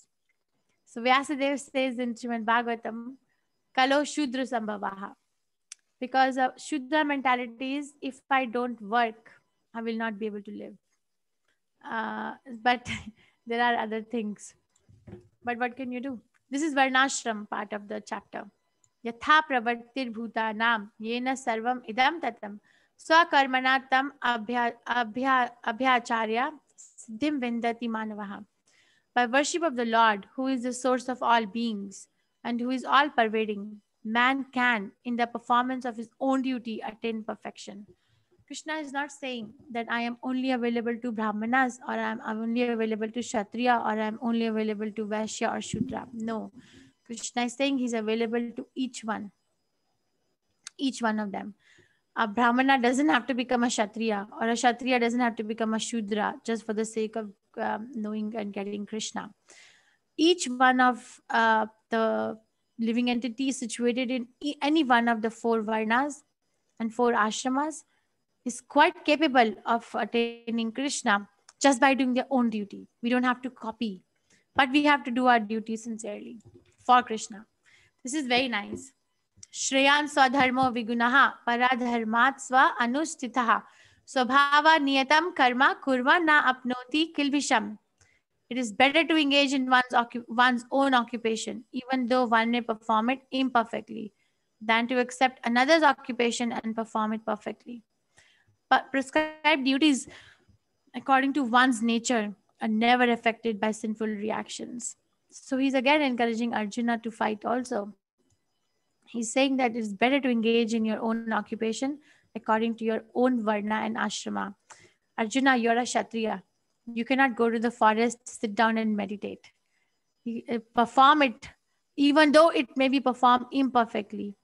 so vyasadeva says in Srimad bhagavatam kalo shudra sambhavaha because of shudra mentality is if i don't work i will not be able to live uh, but [LAUGHS] there are other things but what can you do? This is Varnashram part of the chapter. Yatha nam yena sarvam idam tatam swakarmanatam तम अभ्या अभ्या अभ्याचार्य सिद्धिम विन्दति by worship of the Lord, who is the source of all beings and who is all pervading, man can, in the performance of his own duty, attain perfection. Krishna is not saying that I am only available to Brahmanas or I'm, only available to Kshatriya or I'm only available to Vaishya or Shudra. No, Krishna is saying he's available to each one, each one of them. A Brahmana doesn't have to become a Kshatriya or a Kshatriya doesn't have to become a Shudra just for the sake of um, knowing and getting Krishna. Each one of uh, the living entities situated in any one of the four Varnas and four ashramas is quite capable of attaining Krishna just by doing their own duty. We don't have to copy, but we have to do our duty sincerely for Krishna. This is very nice. श्रेयान स्वधर्मो विगुण पराधर्मात् स्व अनुष्ठित स्वभाव नियतम karma kurva na अपनोति किलभिषम It is better to engage in one's, one's own occupation, even though one may perform it imperfectly, than to accept another's occupation and perform it perfectly prescribed duties according to one's nature are never affected by sinful reactions. So he's again encouraging Arjuna to fight also. He's saying that it's better to engage in your own occupation according to your own varna and ashrama. Arjuna, you're a kshatriya. You cannot go to the forest, sit down and meditate. Uh, perform it, even though it may be performed imperfectly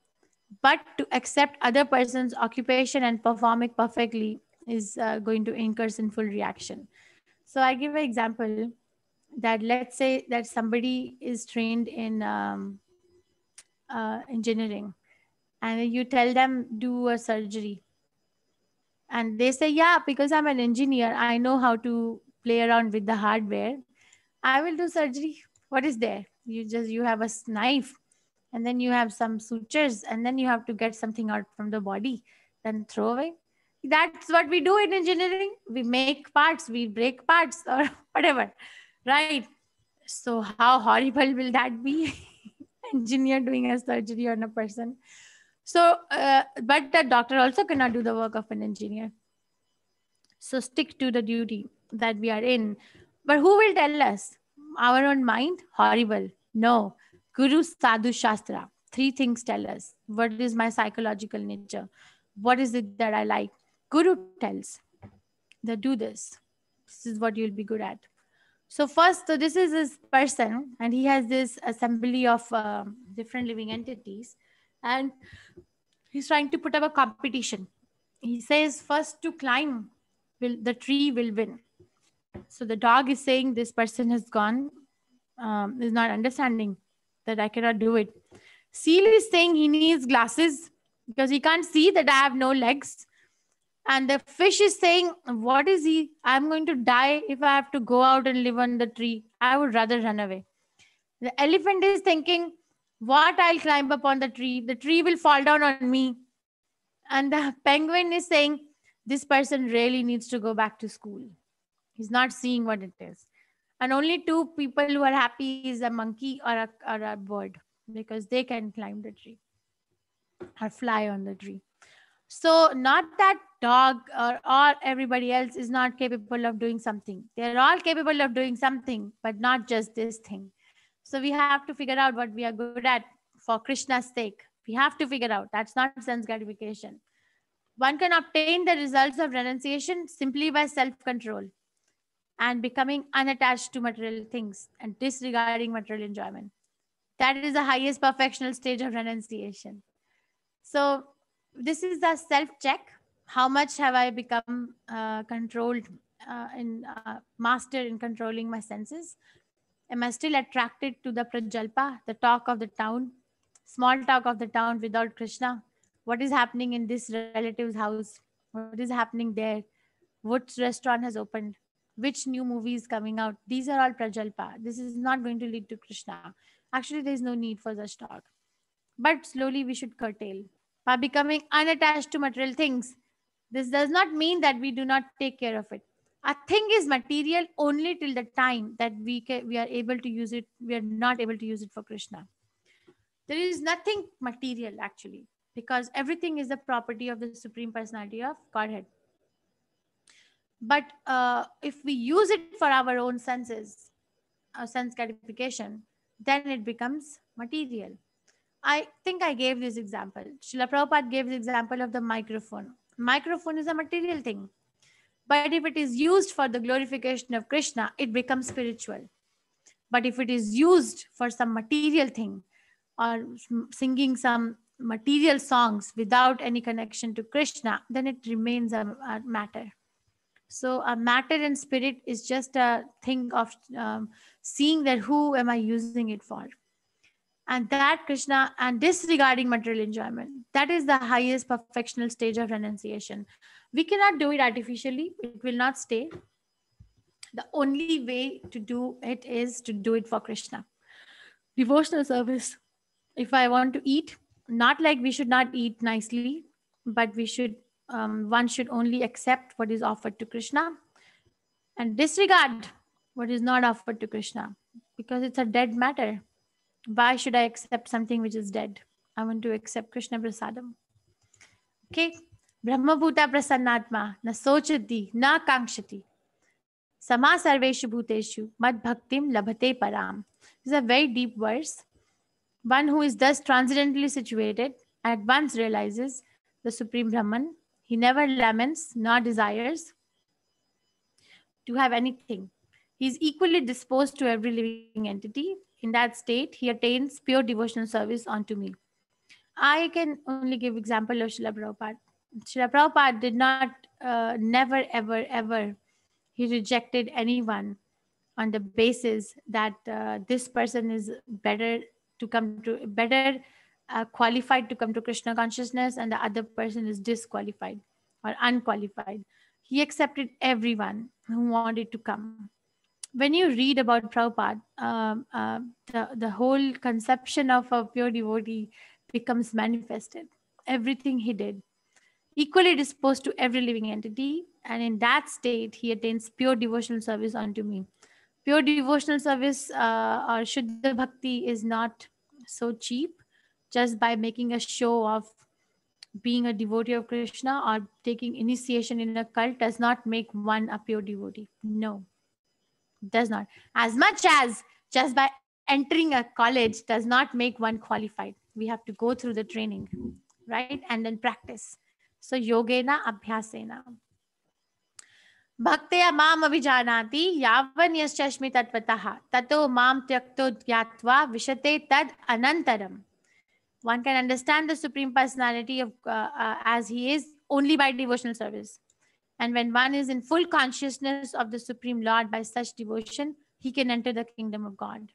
but to accept other person's occupation and perform it perfectly is uh, going to incur sinful reaction so i give an example that let's say that somebody is trained in um, uh, engineering and you tell them do a surgery and they say yeah because i'm an engineer i know how to play around with the hardware i will do surgery what is there you just you have a knife and then you have some sutures and then you have to get something out from the body then throw away that's what we do in engineering we make parts we break parts or [LAUGHS] whatever right so how horrible will that be [LAUGHS] engineer doing a surgery on a person so uh, but the doctor also cannot do the work of an engineer so stick to the duty that we are in but who will tell us our own mind horrible no Guru Sadhu Shastra. Three things tell us what is my psychological nature? What is it that I like? Guru tells that do this. This is what you'll be good at. So, first, so this is this person, and he has this assembly of uh, different living entities, and he's trying to put up a competition. He says, first to climb will the tree will win. So the dog is saying this person has gone, um, is not understanding that I cannot do it. Seal is saying he needs glasses because he can't see that I have no legs. And the fish is saying, What is he? I'm going to die if I have to go out and live on the tree. I would rather run away. The elephant is thinking, What? I'll climb up on the tree. The tree will fall down on me. And the penguin is saying, This person really needs to go back to school. He's not seeing what it is and only two people who are happy is a monkey or a, or a bird because they can climb the tree or fly on the tree so not that dog or, or everybody else is not capable of doing something they're all capable of doing something but not just this thing so we have to figure out what we are good at for krishna's sake we have to figure out that's not sense gratification one can obtain the results of renunciation simply by self control and becoming unattached to material things and disregarding material enjoyment. That is the highest perfectional stage of renunciation. So, this is the self check. How much have I become uh, controlled uh, in uh, master in controlling my senses? Am I still attracted to the prajalpa, the talk of the town, small talk of the town without Krishna? What is happening in this relative's house? What is happening there? What restaurant has opened? which new movie is coming out. These are all Prajalpa. This is not going to lead to Krishna. Actually, there is no need for such talk. But slowly we should curtail by becoming unattached to material things. This does not mean that we do not take care of it. A thing is material only till the time that we we are able to use it. We are not able to use it for Krishna. There is nothing material actually, because everything is the property of the Supreme Personality of Godhead but uh, if we use it for our own senses, our sense gratification, then it becomes material. I think I gave this example. Srila Prabhupada gave the example of the microphone. Microphone is a material thing. But if it is used for the glorification of Krishna, it becomes spiritual. But if it is used for some material thing or singing some material songs without any connection to Krishna, then it remains a, a matter so a matter and spirit is just a thing of um, seeing that who am i using it for and that krishna and disregarding material enjoyment that is the highest perfectional stage of renunciation we cannot do it artificially it will not stay the only way to do it is to do it for krishna devotional service if i want to eat not like we should not eat nicely but we should um, one should only accept what is offered to Krishna and disregard what is not offered to Krishna because it's a dead matter. Why should I accept something which is dead? I want to accept Krishna Prasadam. Okay. Bhuta prasannatma na sochati na kankshati. Sama sarveshu bhuteshu mad bhaktim labhate param. This is a very deep verse. One who is thus transcendently situated at once realizes the Supreme Brahman he never laments nor desires to have anything. He is equally disposed to every living entity. In that state, he attains pure devotional service unto me. I can only give example of Srila Prabhupada. Srila Prabhupada did not, uh, never, ever, ever, he rejected anyone on the basis that uh, this person is better to come to, better uh, qualified to come to Krishna consciousness and the other person is disqualified or unqualified. He accepted everyone who wanted to come. When you read about Prabhupada, um, uh, the, the whole conception of a pure devotee becomes manifested. Everything he did, equally disposed to every living entity, and in that state, he attains pure devotional service unto me. Pure devotional service uh, or Shuddha Bhakti is not so cheap just by making a show of being a devotee of Krishna or taking initiation in a cult does not make one a pure devotee. No, does not. As much as just by entering a college does not make one qualified. We have to go through the training, right? And then practice. So, yogena abhyasena. mam avijanati yavanyas यावन्यश्चस्मि तत्वतः tato mam tyakto ज्ञात्वा vishate tad anantaram. One can understand the Supreme Personality of, uh, uh, as He is only by devotional service. And when one is in full consciousness of the Supreme Lord by such devotion, he can enter the kingdom of God.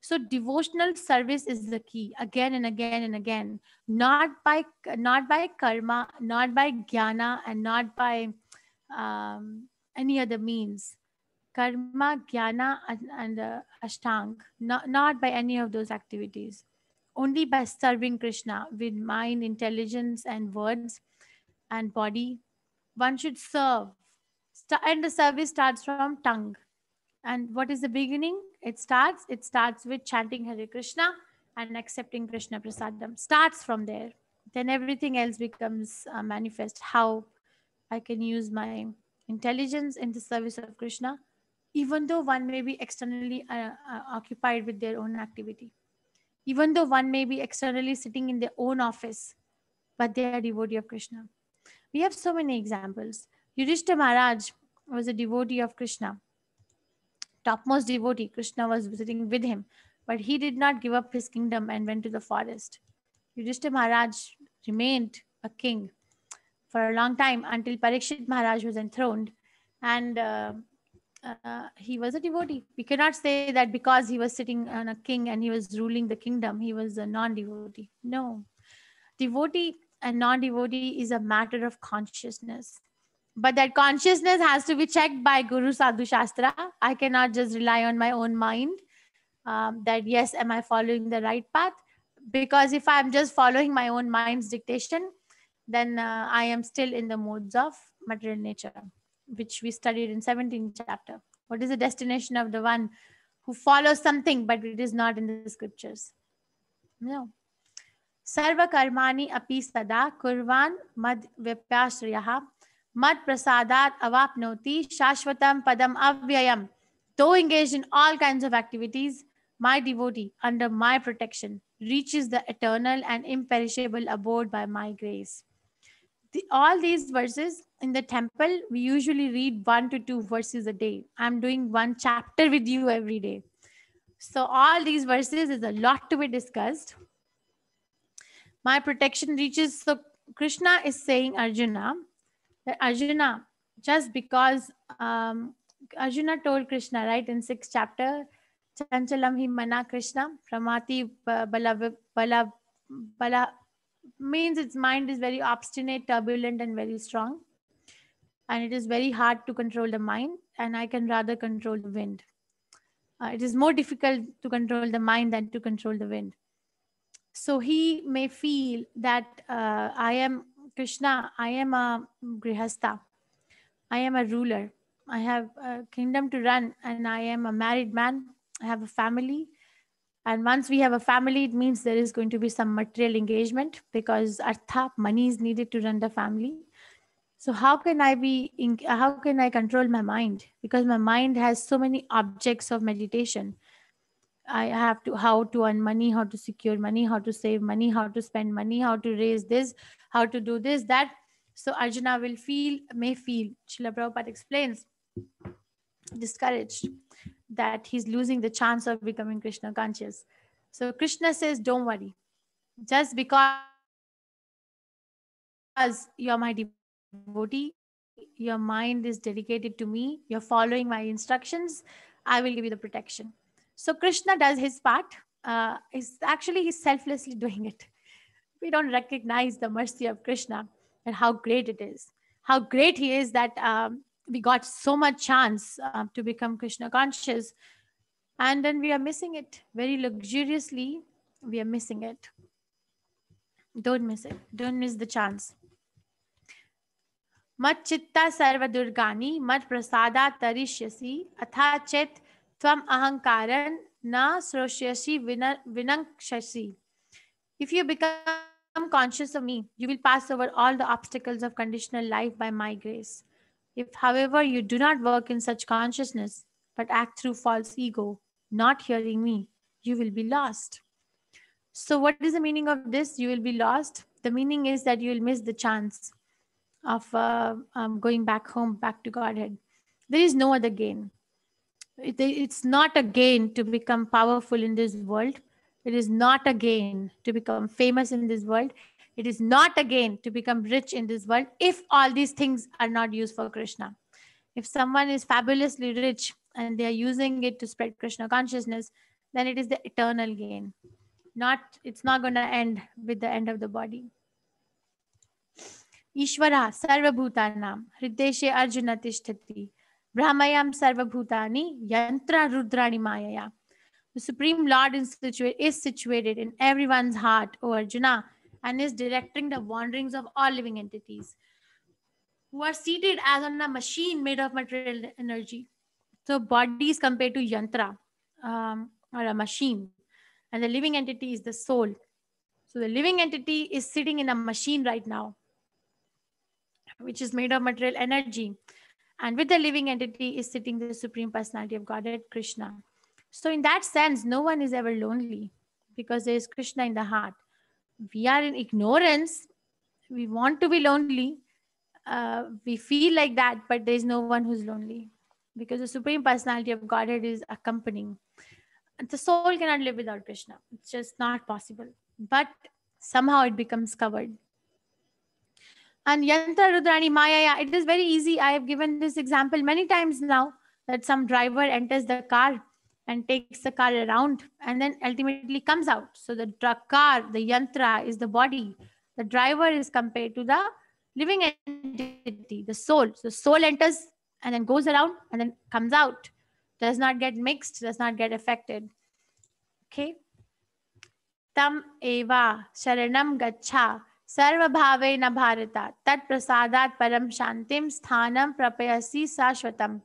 So devotional service is the key again and again and again, not by not by karma, not by jnana, and not by um, any other means. Karma, jnana, and, and uh, ashtang, not, not by any of those activities only by serving Krishna with mind, intelligence, and words and body. One should serve. And the service starts from tongue. And what is the beginning? It starts. It starts with chanting Hare Krishna and accepting Krishna Prasadam. Starts from there. Then everything else becomes uh, manifest. How I can use my intelligence in the service of Krishna, even though one may be externally uh, uh, occupied with their own activity even though one may be externally sitting in their own office, but they are devotee of Krishna. We have so many examples. Yudhishthira Maharaj was a devotee of Krishna, topmost devotee. Krishna was visiting with him, but he did not give up his kingdom and went to the forest. Yudhishthira Maharaj remained a king for a long time until Parikshit Maharaj was enthroned, and uh, uh, he was a devotee. We cannot say that because he was sitting on a king and he was ruling the kingdom, he was a non devotee. No. Devotee and non devotee is a matter of consciousness. But that consciousness has to be checked by Guru Sadhu Shastra. I cannot just rely on my own mind um, that, yes, am I following the right path? Because if I'm just following my own mind's dictation, then uh, I am still in the modes of material nature which we studied in 17th chapter. What is the destination of the one who follows something, but it is not in the scriptures? No. Sarva karmani api sada kurvan mad vyapashriyaha mad prasadat avapnoti shashvatam padam avyayam. Though engaged in all kinds of activities, my devotee under my protection reaches the eternal and imperishable abode by my grace. The, all these verses in the temple, we usually read one to two verses a day. I'm doing one chapter with you every day. So, all these verses is a lot to be discussed. My protection reaches. So, Krishna is saying, Arjuna, that Arjuna, just because um, Arjuna told Krishna, right, in sixth chapter, Chanchalam mana Krishna, Pramati Bala, Bala, Bala, means its mind is very obstinate, turbulent, and very strong and it is very hard to control the mind and i can rather control the wind uh, it is more difficult to control the mind than to control the wind so he may feel that uh, i am krishna i am a grihastha i am a ruler i have a kingdom to run and i am a married man i have a family and once we have a family it means there is going to be some material engagement because artha money is needed to run the family so how can i be in, how can i control my mind because my mind has so many objects of meditation i have to how to earn money how to secure money how to save money how to spend money how to raise this how to do this that so arjuna will feel may feel Srila Prabhupada explains discouraged that he's losing the chance of becoming krishna conscious so krishna says don't worry just because you're my devotee your mind is dedicated to me you're following my instructions i will give you the protection so krishna does his part uh, is actually he's selflessly [LAUGHS] doing it we don't recognize the mercy of krishna and how great it is how great he is that um, we got so much chance uh, to become krishna conscious and then we are missing it very luxuriously we are missing it don't miss it don't miss the chance मत चित्ता सर्वदुर्गानि मत प्रसादा तरिष्यसि अथा चेत त्वम अहंकारं न श्रोष्यसि विनंक्षसि if you become conscious of me you will pass over all the obstacles of conditional life by my grace if however you do not work in such consciousness but act through false ego not hearing me you will be lost so what is the meaning of this you will be lost the meaning is that you will miss the chance of uh, um, going back home, back to Godhead. There is no other gain. It, it's not a gain to become powerful in this world. It is not a gain to become famous in this world. It is not a gain to become rich in this world if all these things are not used for Krishna. If someone is fabulously rich and they are using it to spread Krishna consciousness, then it is the eternal gain. Not it's not going to end with the end of the body. ఈశ్వర సర్వభూతానాం హృదేశే Arjuna తిష్టతి Brahmayam సర్వభూతాని యంత్ర Rudrani మాయయా The Supreme Lord is, situa- is situated in everyone's heart, O Arjuna, and is directing the wanderings of all living entities who are seated as on a machine made of material energy. So, body is compared to yantra um, or a machine, and the living entity is the soul. So, the living entity is sitting in a machine right now which is made of material energy. And with the living entity is sitting the Supreme Personality of Godhead, Krishna. So, in that sense, no one is ever lonely because there is Krishna in the heart. We are in ignorance. We want to be lonely. Uh, we feel like that, but there is no one who's lonely because the Supreme Personality of Godhead is accompanying. The soul cannot live without Krishna, it's just not possible. But somehow it becomes covered and Yantra Rudrani Mayaya, it is very easy. I have given this example many times now that some driver enters the car and takes the car around and then ultimately comes out. So the car, the yantra is the body. The driver is compared to the living entity, the soul. So soul enters and then goes around and then comes out. Does not get mixed, does not get affected. Okay. Tam eva sharanam gacha सर्वभावेन Bharat तत्प्रसादात् परम शांतिम स्थानम प्रपयसी शाश्वतम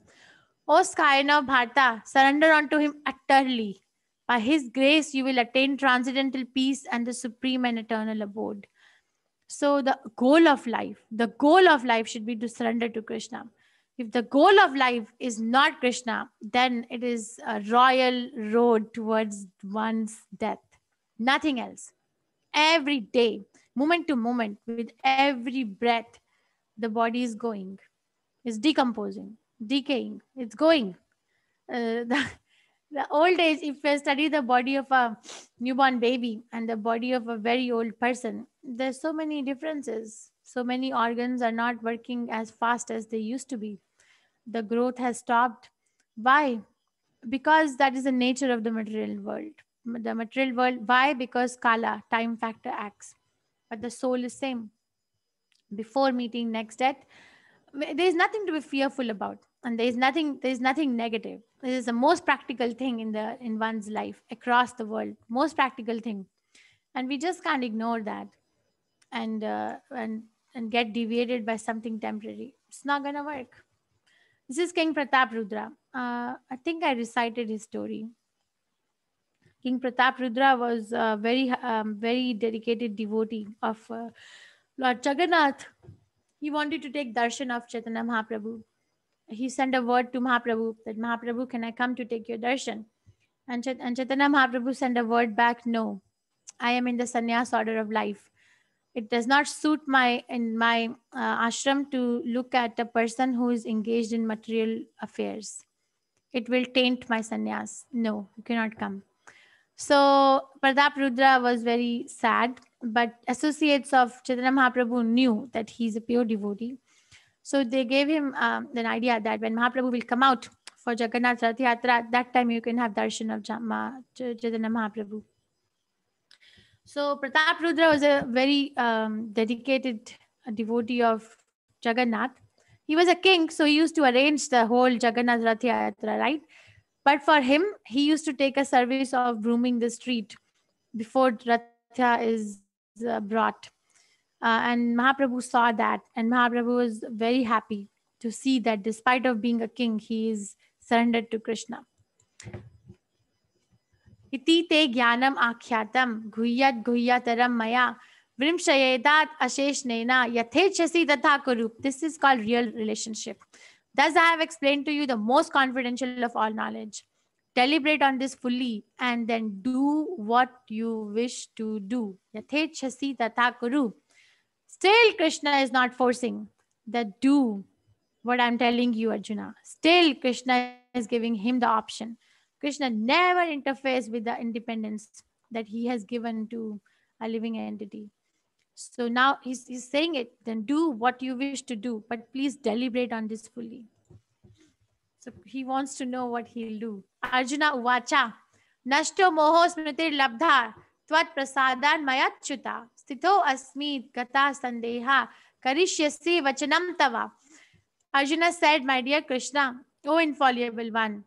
O Skyna Bharta, surrender unto him utterly. By his grace, you will attain transcendental peace and the supreme and eternal abode. So, the goal of life, the goal of life should be to surrender to Krishna. If the goal of life is not Krishna, then it is a royal road towards one's death. Nothing else. Every day, moment to moment with every breath the body is going is decomposing decaying it's going uh, [LAUGHS] the, the old age if we study the body of a newborn baby and the body of a very old person there's so many differences so many organs are not working as fast as they used to be the growth has stopped why because that is the nature of the material world the material world why because kala time factor acts but the soul is same. Before meeting next death, there is nothing to be fearful about, and there is nothing there is nothing negative. This is the most practical thing in the in one's life across the world, most practical thing, and we just can't ignore that, and uh, and and get deviated by something temporary. It's not gonna work. This is King Pratap Rudra. Uh, I think I recited his story. King Pratap Rudra was a very, um, very dedicated devotee of uh, Lord Jagannath. He wanted to take darshan of Chaitanya Mahaprabhu. He sent a word to Mahaprabhu that Mahaprabhu, can I come to take your darshan? And, and Chaitanya Mahaprabhu sent a word back, no, I am in the sannyas order of life. It does not suit my in my uh, ashram to look at a person who is engaged in material affairs. It will taint my sannyas. No, you cannot come. So Pratap Rudra was very sad, but associates of Chaitanya Mahaprabhu knew that he's a pure devotee. So they gave him um, an idea that when Mahaprabhu will come out for Jagannath Rath Yatra, that time you can have darshan of Jama, Chaitanya Mahaprabhu. So Pratap Rudra was a very um, dedicated uh, devotee of Jagannath. He was a king, so he used to arrange the whole Jagannath Rath Yatra, right? But for him, he used to take a service of grooming the street before Ratha is uh, brought. Uh, and Mahaprabhu saw that, and Mahaprabhu was very happy to see that despite of being a king, he is surrendered to Krishna. Iti te gyanam akhyatam guhyat guhyataram maya vrimshayedat asheshnena yathechasi tatha kuru. This is called real relationship. Thus, I have explained to you the most confidential of all knowledge. Deliberate on this fully and then do what you wish to do. Still, Krishna is not forcing That do what I'm telling you, Arjuna. Still, Krishna is giving him the option. Krishna never interferes with the independence that he has given to a living entity. So now he's, he's saying it, then do what you wish to do, but please deliberate on this fully. So he wants to know what he'll do. Arjuna uvacha, nashto moho smritir labdha, tvat prasadan chuta, sthito asmi gata sandeha, karishyasi vachanam tava. Arjuna said, my dear Krishna, O infallible one,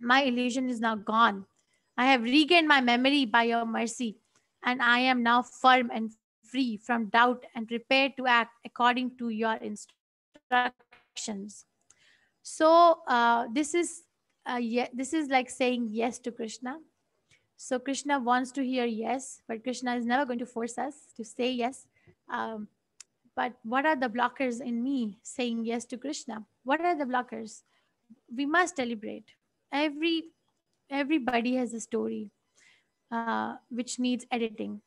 my illusion is now gone. I have regained my memory by your mercy, and I am now firm and free from doubt and prepared to act according to your instructions. So uh, this is uh, yeah, this is like saying yes to Krishna. So Krishna wants to hear yes, but Krishna is never going to force us to say yes. Um, but what are the blockers in me saying yes to Krishna? What are the blockers? We must deliberate. Every everybody has a story uh, which needs editing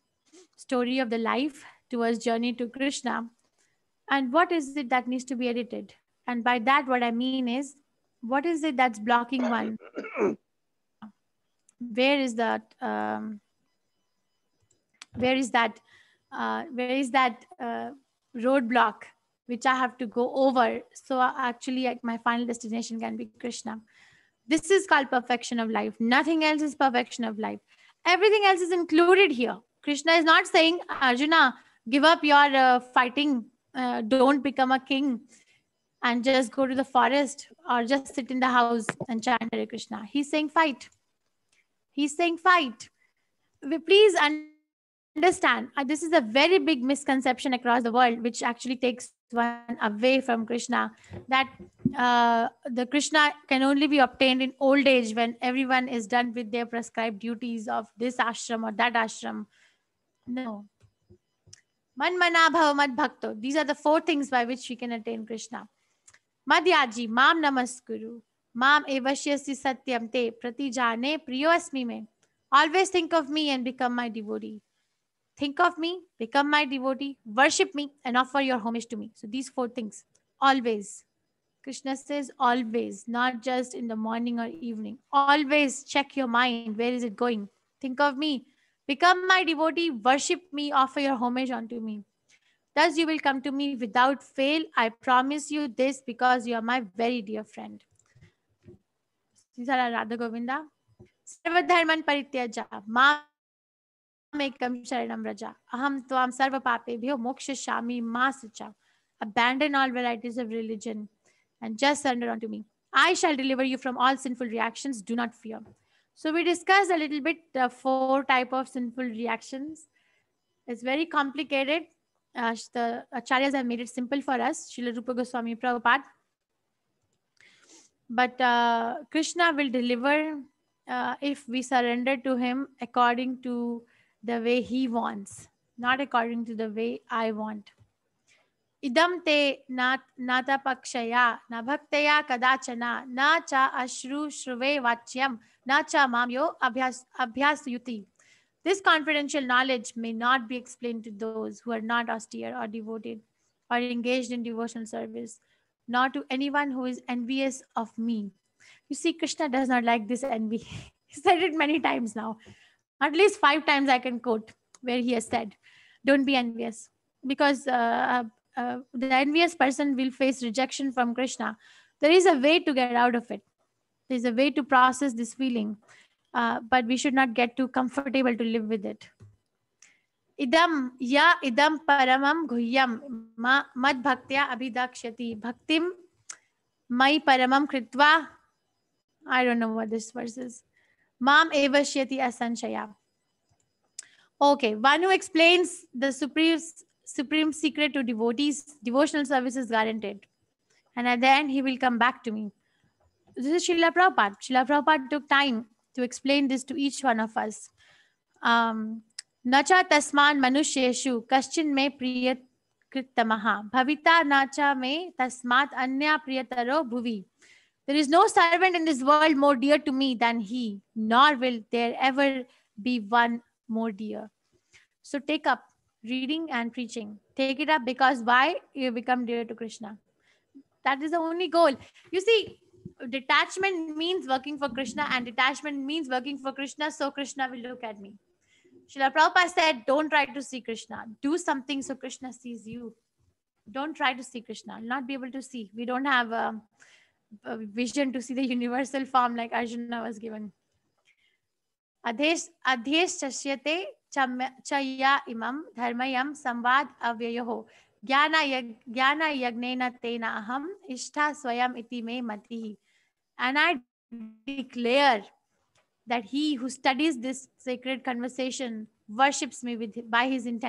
story of the life towards journey to Krishna and what is it that needs to be edited. And by that, what I mean is, what is it that's blocking one? [COUGHS] where is that? Um, where is that? Uh, where is that uh, roadblock which I have to go over? So actually, like, my final destination can be Krishna. This is called perfection of life. Nothing else is perfection of life. Everything else is included here krishna is not saying arjuna give up your uh, fighting uh, don't become a king and just go to the forest or just sit in the house and chant Hare Krishna. He's saying fight. He's saying fight. Please understand, uh, this is a very big misconception across the world, which actually takes one away from Krishna, that uh, the Krishna can only be obtained in old age when everyone is done with their prescribed duties of this ashram or that ashram no. Manmanabhav bhakto. These are the four things by which we can attain Krishna. Madhyaji, Mam Namaskuru. Mam Evashyasi Satyam Te Pratijane Priyosmi Me. Always think of me and become my devotee. Think of me, become my devotee, worship me, and offer your homage to me. So these four things. Always. Krishna says always, not just in the morning or evening. Always check your mind. Where is it going? Think of me. Become my devotee, worship me, offer your homage unto me. Thus you will come to me without fail. I promise you this because you are my very dear friend. These are Radha Govinda. सर्वधर्मन् परित्यज मामेकं शरणं व्रज अहं त्वां Bhyo Moksha Shami शुचाम् abandon all varieties of religion and just surrender unto me. I shall deliver you from all sinful reactions. Do not fear. So we discussed a little bit the uh, four type of sinful reactions. It's very complicated. Uh, the acharyas have made it simple for us, Srila Rupa Goswami Prabhupada. But uh, Krishna will deliver uh, if we surrender to him according to the way he wants, not according to the way I want. Idam te natapakshaya na bhaktaya kadachana na cha ashru shruve vachyam Nacha Mam Yo Abhyas Yuti. This confidential knowledge may not be explained to those who are not austere or devoted or engaged in devotional service, nor to anyone who is envious of me. You see, Krishna does not like this envy. [LAUGHS] he said it many times now. At least five times I can quote where he has said, Don't be envious, because uh, uh, uh the envious person will face rejection from Krishna. There is a way to get out of it there's a way to process this feeling uh, but we should not get too comfortable to live with it idam ya idam paramam guhyam mad bhaktya abhidakshati bhaktim mai paramam kritva i don't know what this verse is mam evashyati asanshaya okay one who explains the supreme supreme secret to devotees devotional service is guaranteed and at the end he will come back to me this is Srila Prabhupada. Srila Prabhupada took time to explain this to each one of us. Um, Nacha tasman manusheshu kaschin me priyat कृतमः भविता Nacha Me Tasmat अन्या Priyataro भुवि There is no servant in this world more dear to me than he, nor will there ever be one more dear. So take up reading and preaching. Take it up because why you become dear to Krishna. That is the only goal. You see, detachment means working for Krishna and detachment means working for Krishna. So Krishna will look at me. Srila Prabhupada said, don't try to see Krishna. Do something so Krishna sees you. Don't try to see Krishna. You'll not be able to see. We don't have a, a vision to see the universal form like Arjuna was given. Adhesh, adhesh chasyate chaya imam dharmayam samvad avyayoho. ज्ञान यज्ञेन तेन अहम इष्ठा swayam iti me matihi." And I declare that he who studies this sacred conversation worships me with, by his intent.